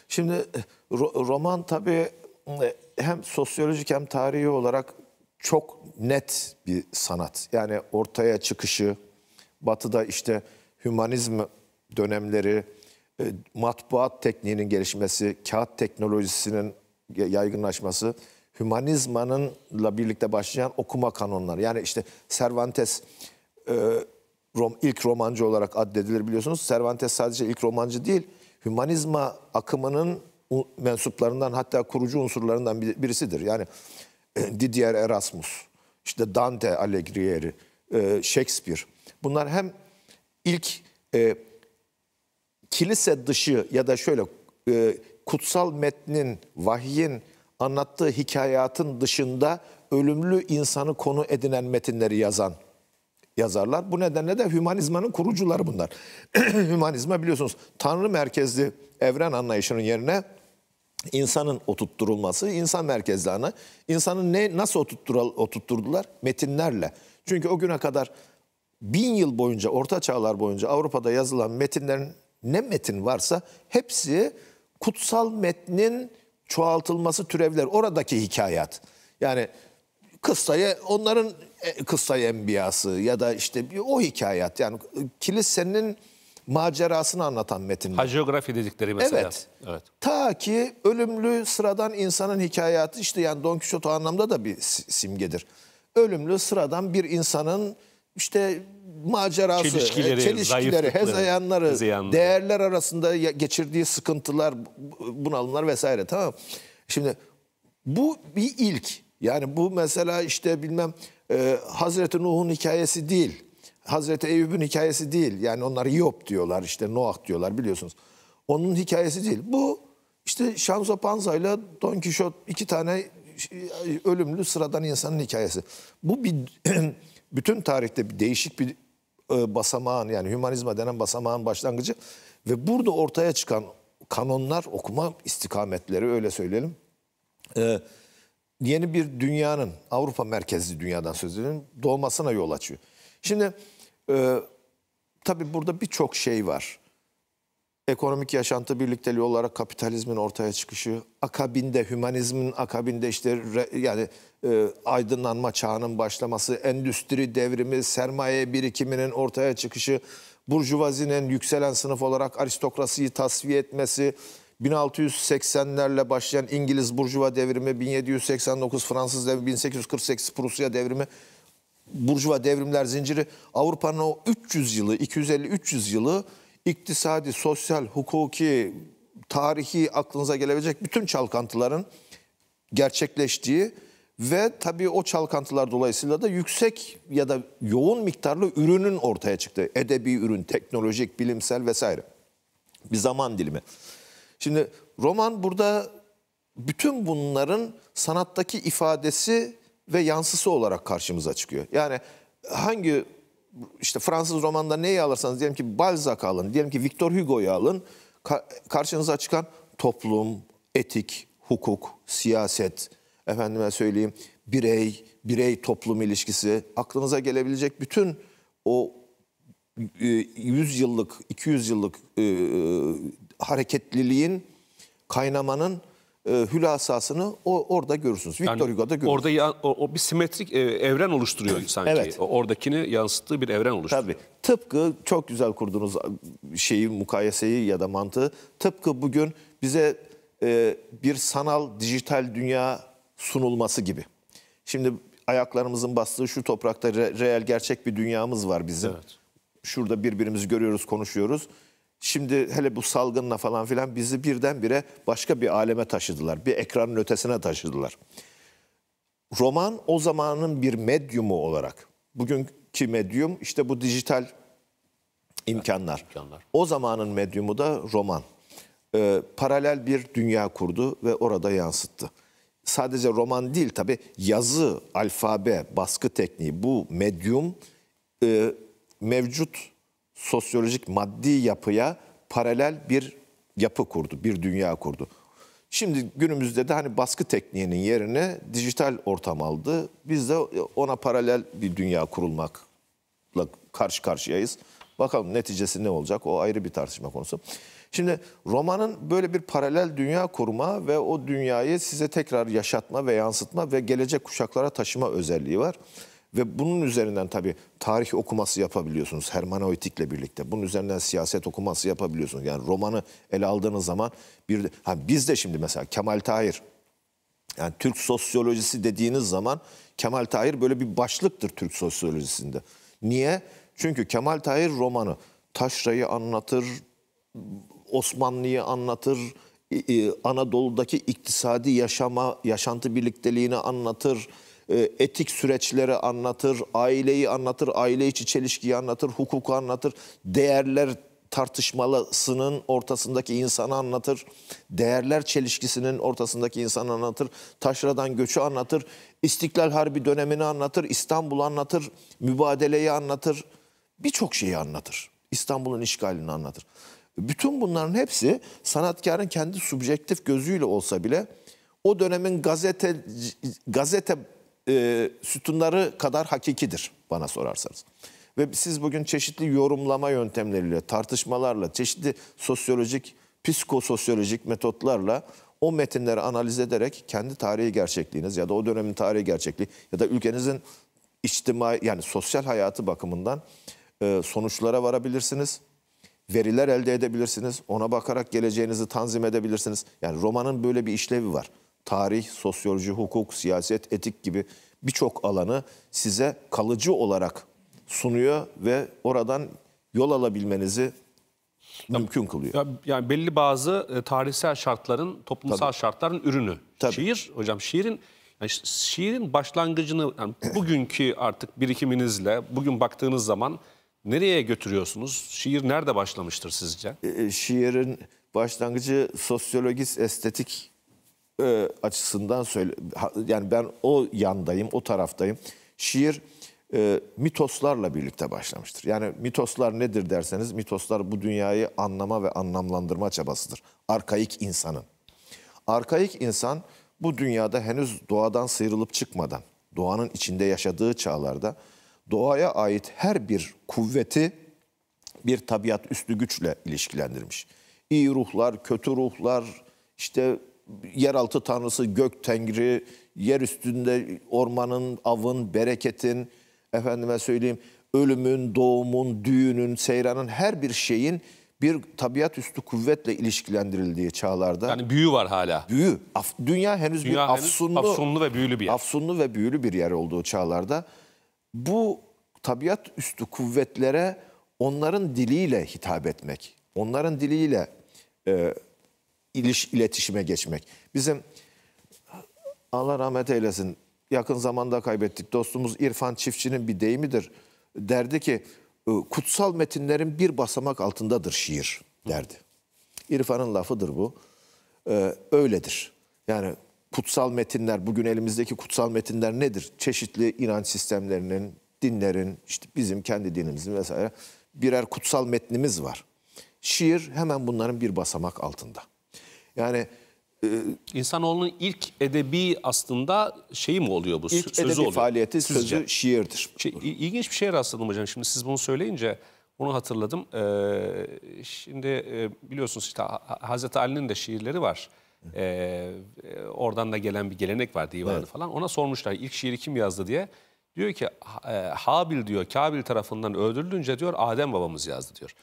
Şimdi e, ro roman tabii hem sosyolojik hem tarihi olarak çok net bir sanat. Yani ortaya çıkışı, batıda işte hümanizm dönemleri, matbuat tekniğinin gelişmesi, kağıt teknolojisinin yaygınlaşması hümanizmanınla birlikte başlayan okuma kanonları. Yani işte Cervantes e, rom, ilk romancı olarak addedilir biliyorsunuz. Cervantes sadece ilk romancı değil, hümanizma akımının mensuplarından hatta kurucu unsurlarından birisidir. Yani e, Didier Erasmus, işte Dante Alighieri, e, Shakespeare. Bunlar hem ilk e, kilise dışı ya da şöyle e, kutsal metnin, vahyin anlattığı hikayatın dışında ölümlü insanı konu edinen metinleri yazan yazarlar. Bu nedenle de hümanizmanın kurucuları bunlar. Hümanizma biliyorsunuz tanrı merkezli evren anlayışının yerine insanın oturtturulması, insan merkezli ana. İnsanın ne nasıl oturtturdular? Metinlerle. Çünkü o güne kadar bin yıl boyunca, orta çağlar boyunca Avrupa'da yazılan metinlerin ne metin varsa hepsi kutsal metnin çoğaltılması türevler. Oradaki hikayat. Yani kıssaya onların e, kıssayı enbiyası ya da işte o hikayat. Yani kilisenin macerasını anlatan metin. Hagiografi dedikleri mesela. Evet. evet. Ta ki ölümlü sıradan insanın hikayatı işte yani Don Quixote anlamda da bir simgedir. Ölümlü sıradan bir insanın işte macerası, çelişkileri, e, çelişkileri hezeyanları, hezeyanları, değerler arasında geçirdiği sıkıntılar, bunalımlar vesaire tamam Şimdi bu bir ilk. Yani bu mesela işte bilmem e, Hazreti Nuh'un hikayesi değil. Hazreti Eyüp'ün hikayesi değil. Yani onlar Yop diyorlar işte Noah diyorlar biliyorsunuz. Onun hikayesi değil. Bu işte Şanzo Panza ile Don Kişot iki tane e, ölümlü sıradan insanın hikayesi. Bu bir bütün tarihte bir değişik bir e, basamağın yani hümanizma denen basamağın başlangıcı ve burada ortaya çıkan kanonlar okuma istikametleri öyle söyleyelim. E, yeni bir dünyanın Avrupa merkezli dünyadan söz edelim doğmasına yol açıyor. Şimdi e, tabii burada birçok şey var ekonomik yaşantı birlikteliği olarak kapitalizmin ortaya çıkışı, akabinde hümanizmin akabinde işte re, yani e, aydınlanma çağının başlaması, endüstri devrimi, sermaye birikiminin ortaya çıkışı, burjuvazinin yükselen sınıf olarak aristokrasiyi tasfiye etmesi, 1680'lerle başlayan İngiliz burjuva devrimi, 1789 Fransız devrimi, 1848 Prusya devrimi, burjuva devrimler zinciri Avrupa'nın o 300 yılı, 250-300 yılı iktisadi, sosyal, hukuki, tarihi aklınıza gelebilecek bütün çalkantıların gerçekleştiği ve tabii o çalkantılar dolayısıyla da yüksek ya da yoğun miktarlı ürünün ortaya çıktığı edebi ürün, teknolojik, bilimsel vesaire bir zaman dilimi. Şimdi roman burada bütün bunların sanattaki ifadesi ve yansısı olarak karşımıza çıkıyor. Yani hangi işte Fransız romanda neyi alırsanız diyelim ki Balzac alın, diyelim ki Victor Hugo'yu alın. karşınıza çıkan toplum, etik, hukuk, siyaset, efendime söyleyeyim birey, birey toplum ilişkisi, aklınıza gelebilecek bütün o 100 e, yıllık, 200 yıllık e, e, hareketliliğin, kaynamanın e, hülasasını o, orada görürsünüz. Victor yani Hugo'da görürsünüz. Orada ya, o, o bir simetrik e, evren oluşturuyor sanki. Evet. O, oradakini yansıttığı bir evren oluşturuyor. Tabii. Tıpkı çok güzel kurduğunuz şeyi, mukayeseyi ya da mantığı. Tıpkı bugün bize e, bir sanal dijital dünya sunulması gibi. Şimdi ayaklarımızın bastığı şu toprakta re, reel gerçek bir dünyamız var bizim. Evet. Şurada birbirimizi görüyoruz, konuşuyoruz. Şimdi hele bu salgınla falan filan bizi birdenbire başka bir aleme taşıdılar. Bir ekranın ötesine taşıdılar. Roman o zamanın bir medyumu olarak. Bugünkü medyum işte bu dijital imkanlar. imkanlar. O zamanın medyumu da roman. Ee, paralel bir dünya kurdu ve orada yansıttı. Sadece roman değil tabi yazı, alfabe, baskı tekniği bu medyum e, mevcut sosyolojik maddi yapıya paralel bir yapı kurdu, bir dünya kurdu. Şimdi günümüzde de hani baskı tekniğinin yerine dijital ortam aldı. Biz de ona paralel bir dünya kurulmakla karşı karşıyayız. Bakalım neticesi ne olacak o ayrı bir tartışma konusu. Şimdi romanın böyle bir paralel dünya kurma ve o dünyayı size tekrar yaşatma ve yansıtma ve gelecek kuşaklara taşıma özelliği var. Ve bunun üzerinden tabii tarih okuması yapabiliyorsunuz hermanoitikle birlikte. Bunun üzerinden siyaset okuması yapabiliyorsunuz. Yani romanı ele aldığınız zaman bir de, ha biz de şimdi mesela Kemal Tahir yani Türk sosyolojisi dediğiniz zaman Kemal Tahir böyle bir başlıktır Türk sosyolojisinde. Niye? Çünkü Kemal Tahir romanı Taşra'yı anlatır, Osmanlı'yı anlatır, Anadolu'daki iktisadi yaşama, yaşantı birlikteliğini anlatır. E, etik süreçleri anlatır, aileyi anlatır, aile içi çelişkiyi anlatır, hukuku anlatır, değerler tartışmalısının ortasındaki insanı anlatır. Değerler çelişkisinin ortasındaki insanı anlatır. Taşra'dan göçü anlatır. İstiklal Harbi dönemini anlatır. İstanbul'u anlatır. Mübadeleyi anlatır. Birçok şeyi anlatır. İstanbul'un işgalini anlatır. Bütün bunların hepsi sanatkarın kendi subjektif gözüyle olsa bile o dönemin gazete gazete e, sütunları kadar hakikidir bana sorarsanız. Ve siz bugün çeşitli yorumlama yöntemleriyle, tartışmalarla, çeşitli sosyolojik, psikososyolojik metotlarla o metinleri analiz ederek kendi tarihi gerçekliğiniz ya da o dönemin tarihi gerçekliği ya da ülkenizin içtimai yani sosyal hayatı bakımından e, sonuçlara varabilirsiniz. Veriler elde edebilirsiniz. Ona bakarak geleceğinizi tanzim edebilirsiniz. Yani romanın böyle bir işlevi var tarih, sosyoloji, hukuk, siyaset, etik gibi birçok alanı size kalıcı olarak sunuyor ve oradan yol alabilmenizi mümkün kılıyor. Ya, yani belli bazı e, tarihsel şartların, toplumsal Tabii. şartların ürünü. Tabii. Şiir hocam şiirin yani şiirin başlangıcını yani bugünkü artık birikiminizle bugün baktığınız zaman nereye götürüyorsunuz? Şiir nerede başlamıştır sizce? E, e, şiirin başlangıcı sosyologist estetik e, açısından söyle yani ben o yandayım, o taraftayım. Şiir e, mitoslarla birlikte başlamıştır. Yani mitoslar nedir derseniz mitoslar bu dünyayı anlama ve anlamlandırma çabasıdır. Arkaik insanın. Arkaik insan bu dünyada henüz doğadan sıyrılıp çıkmadan, doğanın içinde yaşadığı çağlarda doğaya ait her bir kuvveti bir tabiat üstü güçle ilişkilendirmiş. İyi ruhlar, kötü ruhlar, işte yeraltı tanrısı gök tengri, yer üstünde ormanın, avın, bereketin, efendime söyleyeyim ölümün, doğumun, düğünün, seyranın her bir şeyin bir tabiat üstü kuvvetle ilişkilendirildiği çağlarda. Yani büyü var hala. Büyü. Af, dünya henüz dünya bir henüz afsunlu, afsunlu ve büyülü bir yer. Afsunlu ve büyülü bir yer olduğu çağlarda bu tabiat üstü kuvvetlere onların diliyle hitap etmek, onların diliyle e, iliş, iletişime geçmek. Bizim Allah rahmet eylesin yakın zamanda kaybettik dostumuz İrfan Çiftçi'nin bir deyimidir. Derdi ki kutsal metinlerin bir basamak altındadır şiir derdi. İrfan'ın lafıdır bu. Ee, öyledir. Yani kutsal metinler, bugün elimizdeki kutsal metinler nedir? Çeşitli inanç sistemlerinin, dinlerin, işte bizim kendi dinimizin vesaire birer kutsal metnimiz var. Şiir hemen bunların bir basamak altında. Yani e, ilk edebi aslında şeyi mi oluyor bu? İlk sözü edebi oluyor. faaliyeti Sizce. sözü şiirdir. Şey, ilginç bir şey rastladım hocam. Şimdi siz bunu söyleyince onu hatırladım. Ee, şimdi e, biliyorsunuz işte Hazreti Ali'nin de şiirleri var. Ee, e, oradan da gelen bir gelenek var divanı evet. falan. Ona sormuşlar ilk şiiri kim yazdı diye. Diyor ki e, Habil diyor Kabil tarafından öldürülünce diyor Adem babamız yazdı diyor.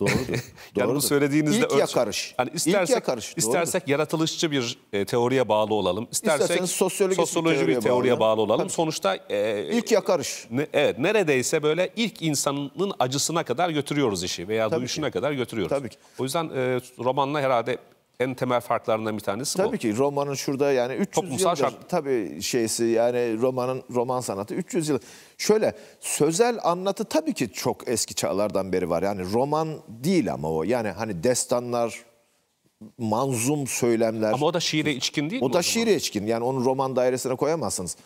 Doğrudur. yani bu söylediğinizde ilk yakarış. Hani istersek, ilk yakarış. istersek Doğrudur. yaratılışçı bir e, teoriye bağlı olalım. İstersek sosyolojik sosyoloji bir teoriye, bir teoriye bağlı, bağlı olalım. Tabii. Sonuçta e, ilk yakarış. Ne, evet neredeyse böyle ilk insanın acısına kadar götürüyoruz işi veya Tabii duyuşuna ki. kadar götürüyoruz. Tabii ki. O yüzden e, romanla herhalde en temel farklarından bir tanesi tabii bu. Tabii ki romanın şurada yani 300 Toplumsal yıldır şart. tabii şeysi yani romanın roman sanatı 300 yıl. Şöyle sözel anlatı tabii ki çok eski çağlardan beri var. Yani roman değil ama o. Yani hani destanlar, manzum söylemler. Ama o da şiire içkin değil o mi? O da şiire içkin. Yani onu roman dairesine koyamazsınız.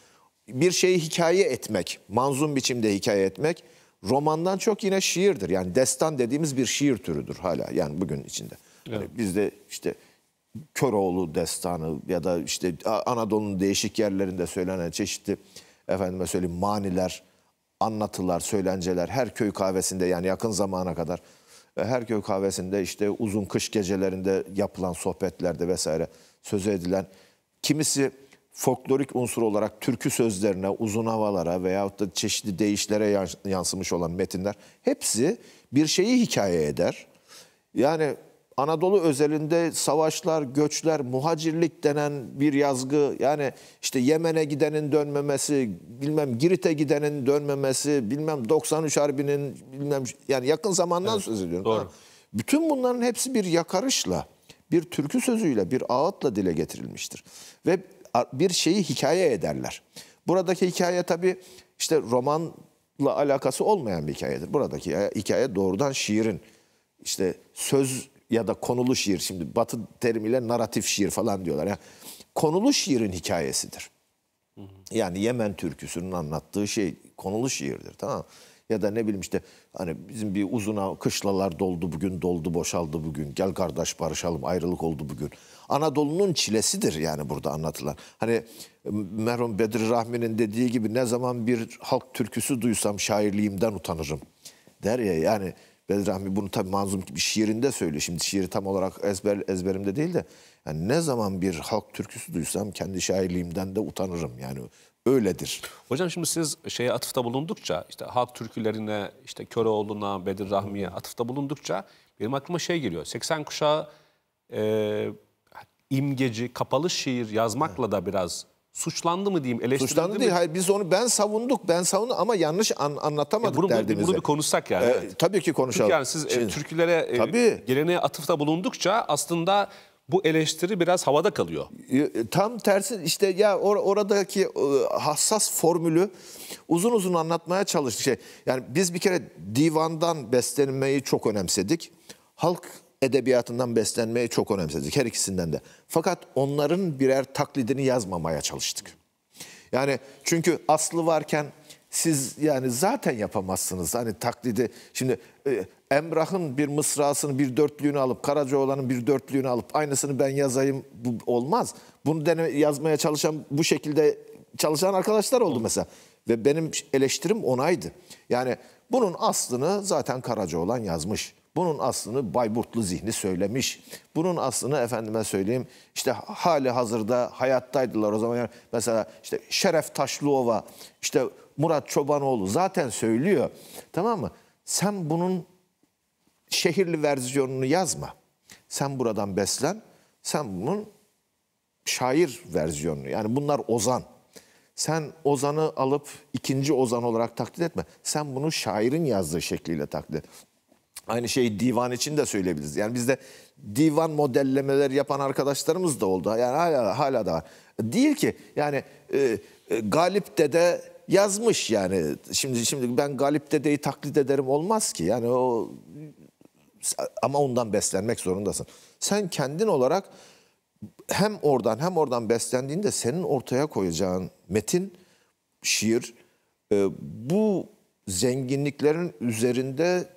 Bir şeyi hikaye etmek, manzum biçimde hikaye etmek romandan çok yine şiirdir. Yani destan dediğimiz bir şiir türüdür hala yani bugün içinde. Hani evet. Hani bizde işte Köroğlu destanı ya da işte Anadolu'nun değişik yerlerinde söylenen çeşitli efendime söyleyeyim maniler, anlatılar, söylenceler her köy kahvesinde yani yakın zamana kadar e, her köy kahvesinde işte uzun kış gecelerinde yapılan sohbetlerde vesaire söz edilen kimisi folklorik unsur olarak türkü sözlerine, uzun havalara veyahut da çeşitli değişlere yansımış olan metinler hepsi bir şeyi hikaye eder. Yani Anadolu özelinde savaşlar, göçler, muhacirlik denen bir yazgı yani işte Yemen'e gidenin dönmemesi, bilmem Girit'e gidenin dönmemesi, bilmem 93 Harbi'nin bilmem yani yakın zamandan evet, söz ediyorum. Doğru. bütün bunların hepsi bir yakarışla, bir türkü sözüyle, bir ağıtla dile getirilmiştir. Ve bir şeyi hikaye ederler. Buradaki hikaye tabi işte romanla alakası olmayan bir hikayedir. Buradaki hikaye doğrudan şiirin işte söz ya da konulu şiir şimdi batı terimiyle naratif şiir falan diyorlar. Yani konulu şiirin hikayesidir. Yani Yemen türküsünün anlattığı şey konulu şiirdir tamam Ya da ne bileyim işte hani bizim bir uzuna kışlalar doldu bugün, doldu boşaldı bugün. Gel kardeş barışalım, ayrılık oldu bugün. Anadolu'nun çilesidir yani burada anlatılan. Hani merhum Bedri Rahmi'nin dediği gibi ne zaman bir halk türküsü duysam şairliğimden utanırım der ya yani Belrahmi bunu tabii manzum bir şiirinde söylüyor. Şimdi şiiri tam olarak ezber ezberimde değil de yani ne zaman bir halk türküsü duysam kendi şairliğimden de utanırım. Yani öyledir. Hocam şimdi siz şeye atıfta bulundukça işte halk türkülerine, işte Köroğlu'na, Bedir Rahmi'ye atıfta bulundukça benim aklıma şey geliyor. 80 kuşağı e, imgeci, kapalı şiir yazmakla da biraz suçlandı mı diyeyim eleştirildi Suçlandı mi? değil hayır biz onu ben savunduk ben savundum ama yanlış an, anlatamadık e, bunu, derdimizi. Bunu bir konuşsak yani. E, evet. Tabii ki konuşalım. Çünkü yani siz e, Şimdi, e, türkülere e, tabii. geleneğe atıfta bulundukça aslında bu eleştiri biraz havada kalıyor. Ee, tam tersi işte ya or oradaki e, hassas formülü uzun uzun anlatmaya çalıştık. Şey, yani biz bir kere divandan beslenmeyi çok önemsedik. Halk edebiyatından beslenmeye çok önemsedik. Her ikisinden de. Fakat onların birer taklidini yazmamaya çalıştık. Yani çünkü aslı varken siz yani zaten yapamazsınız. Hani taklidi şimdi e, Emrah'ın bir mısrasını bir dörtlüğünü alıp Karacaoğlan'ın bir dörtlüğünü alıp aynısını ben yazayım bu olmaz. Bunu deneme, yazmaya çalışan bu şekilde çalışan arkadaşlar oldu mesela. Ve benim eleştirim onaydı. Yani bunun aslını zaten Karacaoğlan yazmış. Bunun aslını Bayburtlu zihni söylemiş. Bunun aslını efendime söyleyeyim işte hali hazırda hayattaydılar o zaman. yani Mesela işte Şeref taşluova, işte Murat Çobanoğlu zaten söylüyor. Tamam mı? Sen bunun şehirli versiyonunu yazma. Sen buradan beslen. Sen bunun şair versiyonunu yani bunlar ozan. Sen Ozan'ı alıp ikinci Ozan olarak taklit etme. Sen bunu şairin yazdığı şekliyle taklit et. Aynı şeyi divan için de söyleyebiliriz. Yani bizde divan modellemeler yapan arkadaşlarımız da oldu. Yani hala hala da var. Değil ki yani e, e, Galip Dede yazmış yani. Şimdi şimdi ben Galip Dede'yi taklit ederim olmaz ki. Yani o ama ondan beslenmek zorundasın. Sen kendin olarak hem oradan hem oradan beslendiğinde senin ortaya koyacağın metin, şiir e, bu zenginliklerin üzerinde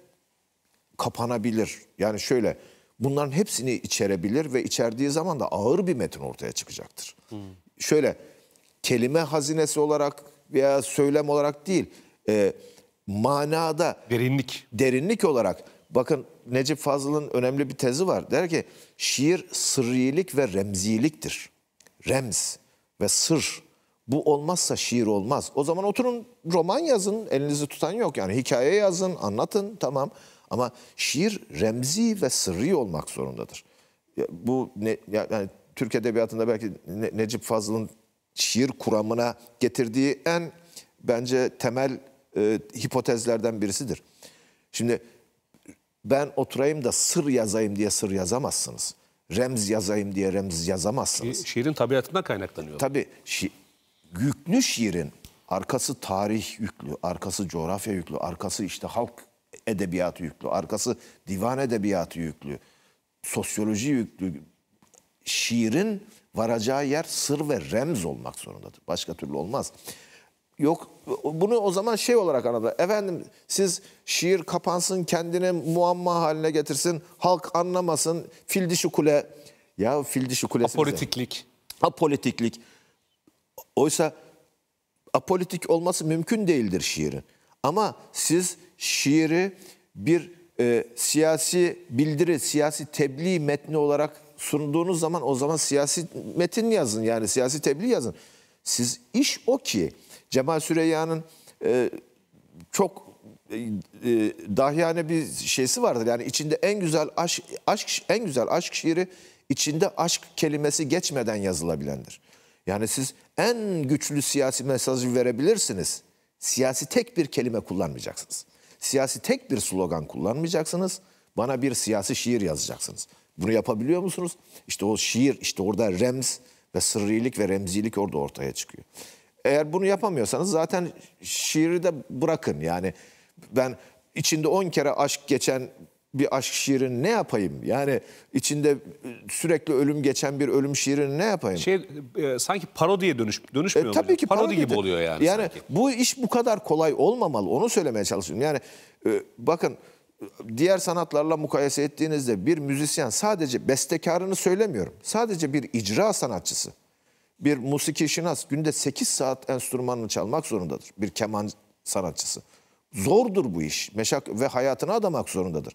kapanabilir. Yani şöyle bunların hepsini içerebilir ve içerdiği zaman da ağır bir metin ortaya çıkacaktır. Hmm. Şöyle kelime hazinesi olarak veya söylem olarak değil e, manada derinlik derinlik olarak Bakın Necip Fazıl'ın önemli bir tezi var. Der ki şiir sırrilik ve remziliktir. Remz ve sır. Bu olmazsa şiir olmaz. O zaman oturun roman yazın. Elinizi tutan yok. Yani hikaye yazın, anlatın tamam. Ama şiir remzi ve sırrı olmak zorundadır. Bu ne, yani Türk edebiyatında belki ne, Necip Fazıl'ın şiir kuramına getirdiği en bence temel e, hipotezlerden birisidir. Şimdi ben oturayım da sır yazayım diye sır yazamazsınız. Remz yazayım diye remz yazamazsınız. Şi şiirin tabiatından kaynaklanıyor. Tabii. Şi yüklü şiirin arkası tarih yüklü, arkası coğrafya yüklü, arkası işte halk edebiyatı yüklü, arkası divan edebiyatı yüklü, sosyoloji yüklü. Şiirin varacağı yer sır ve remz olmak zorundadır. Başka türlü olmaz. Yok bunu o zaman şey olarak anladı. Efendim siz şiir kapansın kendini muamma haline getirsin. Halk anlamasın. Fil kule. Ya fil dişi kulesi. Apolitiklik. Bize. Apolitiklik. Oysa apolitik olması mümkün değildir şiirin. Ama siz şiiri bir e, siyasi bildiri, siyasi tebliğ metni olarak sunduğunuz zaman o zaman siyasi metin yazın yani siyasi tebliğ yazın. Siz iş o ki Cemal Süreyya'nın e, çok e, e, dahiyane bir şeysi vardır. Yani içinde en güzel aşk, aşk en güzel aşk şiiri içinde aşk kelimesi geçmeden yazılabilendir. Yani siz en güçlü siyasi mesajı verebilirsiniz. Siyasi tek bir kelime kullanmayacaksınız. Siyasi tek bir slogan kullanmayacaksınız. Bana bir siyasi şiir yazacaksınız. Bunu yapabiliyor musunuz? İşte o şiir, işte orada remz ve sırrilik ve remzilik orada ortaya çıkıyor. Eğer bunu yapamıyorsanız zaten şiiri de bırakın. Yani ben içinde 10 kere aşk geçen bir aşk şiirini ne yapayım? Yani içinde sürekli ölüm geçen bir ölüm şiirini ne yapayım? Şey e, sanki parodiye dönüş dönüşmüyor. E, tabii mu? ki parodi, gibi oluyor yani. Yani sanki. bu iş bu kadar kolay olmamalı. Onu söylemeye çalışıyorum. Yani e, bakın diğer sanatlarla mukayese ettiğinizde bir müzisyen sadece bestekarını söylemiyorum. Sadece bir icra sanatçısı bir musiki şinas günde 8 saat enstrümanını çalmak zorundadır. Bir keman sanatçısı. Zordur bu iş. Meşak ve hayatını adamak zorundadır.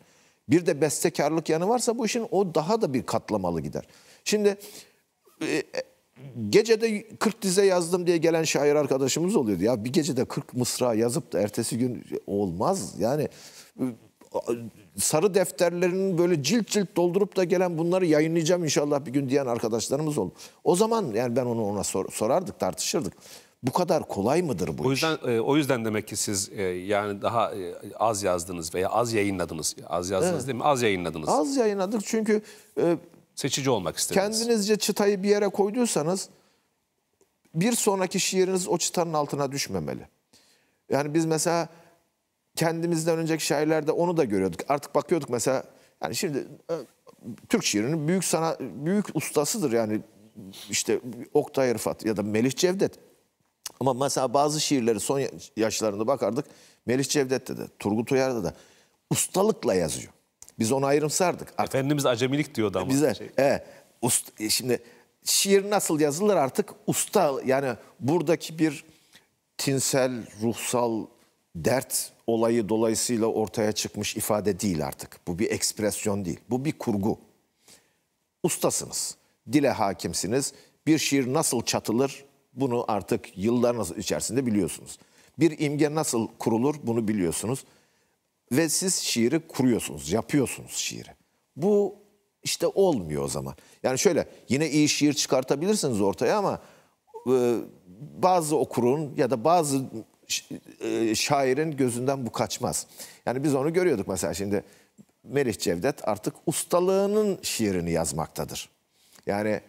Bir de bestekarlık yanı varsa bu işin o daha da bir katlamalı gider. Şimdi e, e gecede 40 dize yazdım diye gelen şair arkadaşımız oluyordu. Ya bir gecede 40 mısra yazıp da ertesi gün olmaz. Yani sarı defterlerinin böyle cilt cilt doldurup da gelen bunları yayınlayacağım inşallah bir gün diyen arkadaşlarımız oldu. O zaman yani ben onu ona sor, sorardık, tartışırdık. Bu kadar kolay mıdır bu o yüzden, iş? E, o yüzden demek ki siz e, yani daha e, az yazdınız veya az yayınladınız. Az yazdınız evet. değil mi? Az yayınladınız. Az yayınladık çünkü... Seçici olmak istediniz. Kendinizce çıtayı bir yere koyduysanız bir sonraki şiiriniz o çıtanın altına düşmemeli. Yani biz mesela kendimizden önceki şairlerde onu da görüyorduk. Artık bakıyorduk mesela yani şimdi e, Türk şiirinin büyük sana büyük ustasıdır yani işte Oktay Rıfat ya da Melih Cevdet. Ama mesela bazı şiirleri son yaşlarında bakardık. Melih Cevdet de, Turgut Uyar'da da ustalıkla yazıyor. Biz onu ayrımsardık. Artık. Efendimiz acemilik diyordu ama. Bize, şey. e, ust, e, şimdi şiir nasıl yazılır artık usta yani buradaki bir tinsel, ruhsal dert olayı dolayısıyla ortaya çıkmış ifade değil artık. Bu bir ekspresyon değil. Bu bir kurgu. Ustasınız. Dile hakimsiniz. Bir şiir nasıl çatılır bunu artık yıllar içerisinde biliyorsunuz. Bir imge nasıl kurulur bunu biliyorsunuz. Ve siz şiiri kuruyorsunuz, yapıyorsunuz şiiri. Bu işte olmuyor o zaman. Yani şöyle yine iyi şiir çıkartabilirsiniz ortaya ama e, bazı okurun ya da bazı e, şairin gözünden bu kaçmaz. Yani biz onu görüyorduk mesela şimdi Melih Cevdet artık ustalığının şiirini yazmaktadır. Yani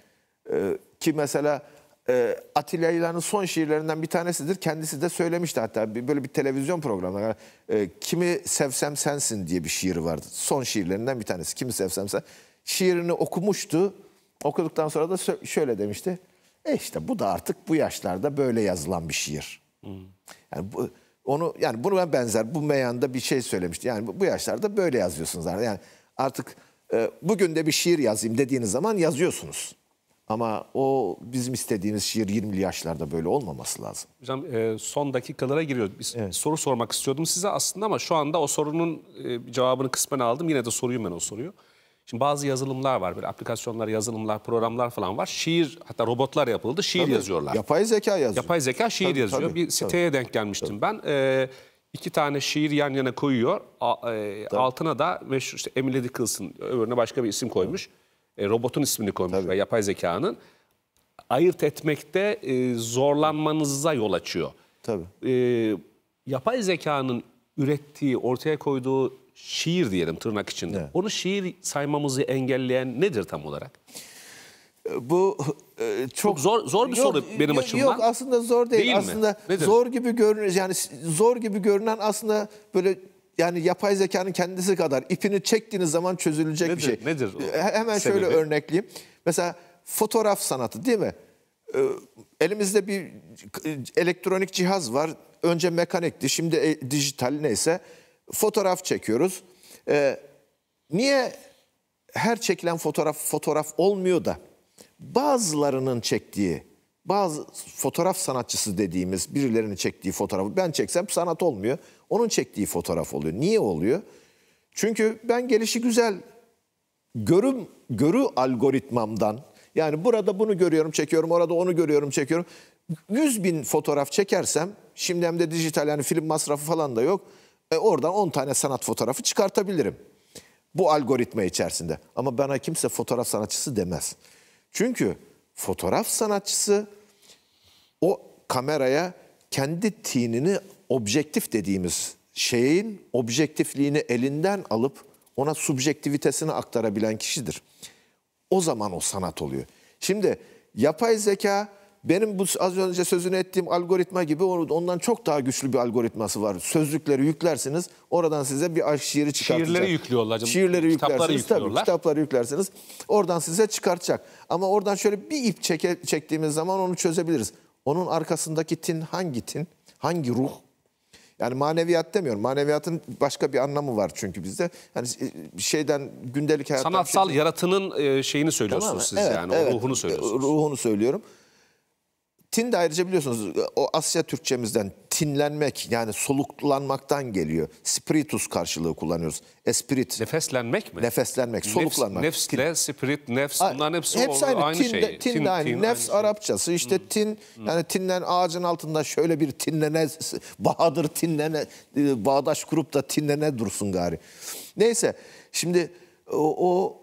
e, ki mesela e, Atilla İlhan'ın son şiirlerinden bir tanesidir. Kendisi de söylemişti hatta bir, böyle bir televizyon programında. E, Kimi sevsem sensin diye bir şiiri vardı. Son şiirlerinden bir tanesi. Kimi sevsem sen. Şiirini okumuştu. Okuduktan sonra da şöyle demişti. E işte bu da artık bu yaşlarda böyle yazılan bir şiir. Hmm. Yani bu, onu yani bunu ben benzer bu meyanda bir şey söylemişti. Yani bu, yaşlarda böyle yazıyorsunuz artık. Yani artık e, bugün de bir şiir yazayım dediğiniz zaman yazıyorsunuz. Ama o bizim istediğimiz şiir 20'li yaşlarda böyle olmaması lazım. Hocam e, son dakikalara giriyoruz. Biz evet. soru sormak istiyordum size aslında ama şu anda o sorunun e, cevabını kısmen aldım. Yine de soruyorum ben o soruyu. Şimdi bazı yazılımlar var böyle aplikasyonlar, yazılımlar, programlar falan var. Şiir hatta robotlar yapıldı. Şiir tabii, yazıyorlar. Yapay zeka yazıyor. Yapay zeka şiir tabii, yazıyor. Tabii, bir siteye tabii. denk gelmiştim tabii. ben. Ee, iki tane şiir yan yana koyuyor. A, e, altına da meşhur işte Emily Dickinson öbürüne başka bir isim koymuş. E, robotun ismini koymuş tabii. ve yapay zekanın. Ayırt etmekte e, zorlanmanıza yol açıyor. Tabii. E, yapay zekanın ürettiği, ortaya koyduğu şiir diyelim tırnak içinde. Evet. Onu şiir saymamızı engelleyen nedir tam olarak? Bu e, çok, çok zor zor bir yok, soru benim yok, açımdan. Yok aslında zor değil. değil aslında nedir? zor gibi görünür yani zor gibi görünen aslında böyle yani yapay zekanın kendisi kadar ipini çektiğiniz zaman çözülecek nedir, bir şey. Nedir? O e, Hemen sebebi? şöyle örnekleyeyim. Mesela fotoğraf sanatı değil mi? E, elimizde bir e, elektronik cihaz var. Önce mekanikti, şimdi dijital neyse fotoğraf çekiyoruz. E, niye her çekilen fotoğraf fotoğraf olmuyor da bazılarının çektiği bazı fotoğraf sanatçısı dediğimiz birilerinin çektiği fotoğrafı ben çeksem sanat olmuyor. Onun çektiği fotoğraf oluyor. Niye oluyor? Çünkü ben gelişi güzel görüm görü algoritmamdan yani burada bunu görüyorum çekiyorum orada onu görüyorum çekiyorum. 100 bin fotoğraf çekersem şimdi hem de dijital yani film masrafı falan da yok. E, oradan 10 tane sanat fotoğrafı çıkartabilirim. Bu algoritma içerisinde. Ama bana kimse fotoğraf sanatçısı demez. Çünkü fotoğraf sanatçısı o kameraya kendi tinini objektif dediğimiz şeyin objektifliğini elinden alıp ona subjektivitesini aktarabilen kişidir. O zaman o sanat oluyor. Şimdi yapay zeka benim bu az önce sözünü ettiğim algoritma gibi ondan çok daha güçlü bir algoritması var. Sözlükleri yüklersiniz, oradan size bir şiiri çıkartacak. Şiirleri yüklüyorlar. Canım. Şiirleri kitapları yüklersiniz, tabii kitapları yüklersiniz. Oradan size çıkartacak. Ama oradan şöyle bir ip çeke, çektiğimiz zaman onu çözebiliriz. Onun arkasındaki tin hangi tin, hangi ruh? Yani maneviyat demiyorum. Maneviyatın başka bir anlamı var çünkü bizde. Hani e, şeyden gündelik hayattan... Sanatsal şey... yaratının e, şeyini söylüyorsunuz tamam siz evet, yani. Evet. ruhunu söylüyorsunuz. Ruhunu söylüyorum. Tin de ayrıca biliyorsunuz o Asya Türkçemizden tinlenmek yani soluklanmaktan geliyor. Spiritus karşılığı kullanıyoruz. Esprit. Nefeslenmek mi? Nefeslenmek, nefs, soluklanmak. Nefsle, tin. spirit, nefs bunların hepsi, hepsi aynı, aynı tin, şey. Tin, tin de aynı. Tin, nefs aynı şey. Arapçası şey. işte hmm. tin hmm. yani tinlen ağacın altında şöyle bir tinlene Bahadır tinlene e, bağdaş kurup da tinlene dursun gari. Neyse şimdi o, o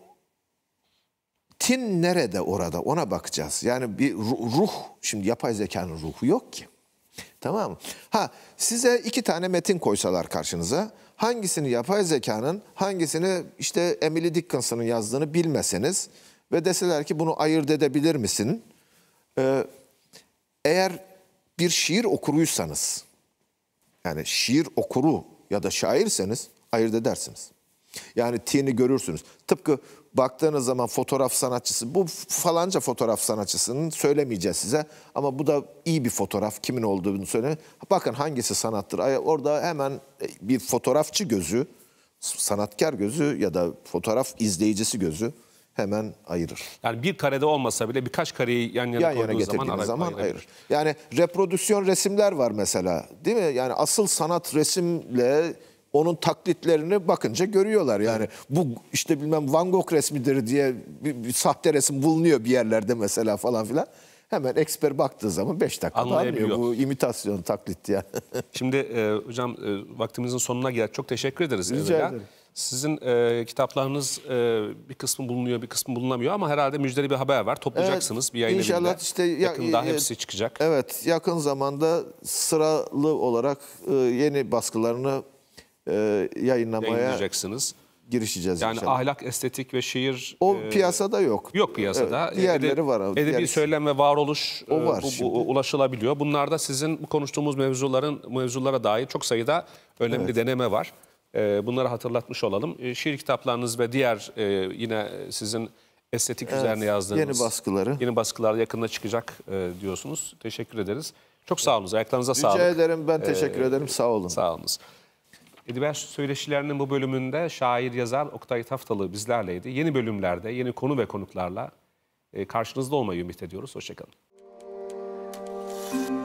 Tin nerede orada ona bakacağız. Yani bir ruh, şimdi yapay zekanın ruhu yok ki. Tamam mı? Ha size iki tane metin koysalar karşınıza hangisini yapay zekanın hangisini işte Emily Dickinson'ın yazdığını bilmeseniz ve deseler ki bunu ayırt edebilir misin? Ee, eğer bir şiir okuruysanız yani şiir okuru ya da şairseniz ayırt edersiniz. Yani tini görürsünüz. Tıpkı baktığınız zaman fotoğraf sanatçısı bu falanca fotoğraf sanatçısının söylemeyeceğiz size ama bu da iyi bir fotoğraf kimin olduğunu söyle. Bakın hangisi sanattır. Orada hemen e, bir fotoğrafçı gözü, sanatkar gözü ya da fotoğraf izleyicisi gözü hemen ayırır. Yani bir karede olmasa bile birkaç kareyi yan yana, yan yana koyduğu zaman, zaman ayırır. ayırır. Yani reprodüksiyon resimler var mesela değil mi? Yani asıl sanat resimle onun taklitlerini bakınca görüyorlar. Yani bu işte bilmem Van Gogh resmidir diye bir, bir sahte resim bulunuyor bir yerlerde mesela falan filan. Hemen eksper baktığı zaman 5 dakika anlıyor. Bu imitasyon, taklit ya. Şimdi e, hocam e, vaktimizin sonuna geldik. Çok teşekkür ederiz. Rica Evvela. ederim. Sizin e, kitaplarınız e, bir kısmı bulunuyor, bir kısmı bulunamıyor ama herhalde müjdeli bir haber var. Toplayacaksınız evet, bir yayın İnşallah evinde. işte ya, yakında e, hepsi çıkacak. Evet, yakın zamanda sıralı olarak e, yeni baskılarını e, yayınlamaya yayınlayacaksınız. girişeceğiz Yani inşallah. ahlak, estetik ve şiir o e, piyasada yok. yok piyasada. Evet, e, diğerleri var. ama Edebi diğer- söylem ve varoluş O e, var bu- bu, şimdi. ulaşılabiliyor. Bunlarda sizin konuştuğumuz mevzuların mevzulara dair çok sayıda önemli deneme var. E, bunları hatırlatmış olalım. E, şiir kitaplarınız ve diğer e, yine sizin estetik üzerine yazdığınız yeni baskıları. yeni baskılar yakında çıkacak e, diyorsunuz. Teşekkür ederiz. Çok sağ olun. Ayaklarınıza Rica sağlık. ederim ben e, teşekkür ederim sağ olun. Sağ olunuz. Edebiyat Söyleşilerinin bu bölümünde şair, yazar Oktay Taftalı bizlerleydi. Yeni bölümlerde yeni konu ve konuklarla e, karşınızda olmayı ümit ediyoruz. Hoşçakalın. Müzik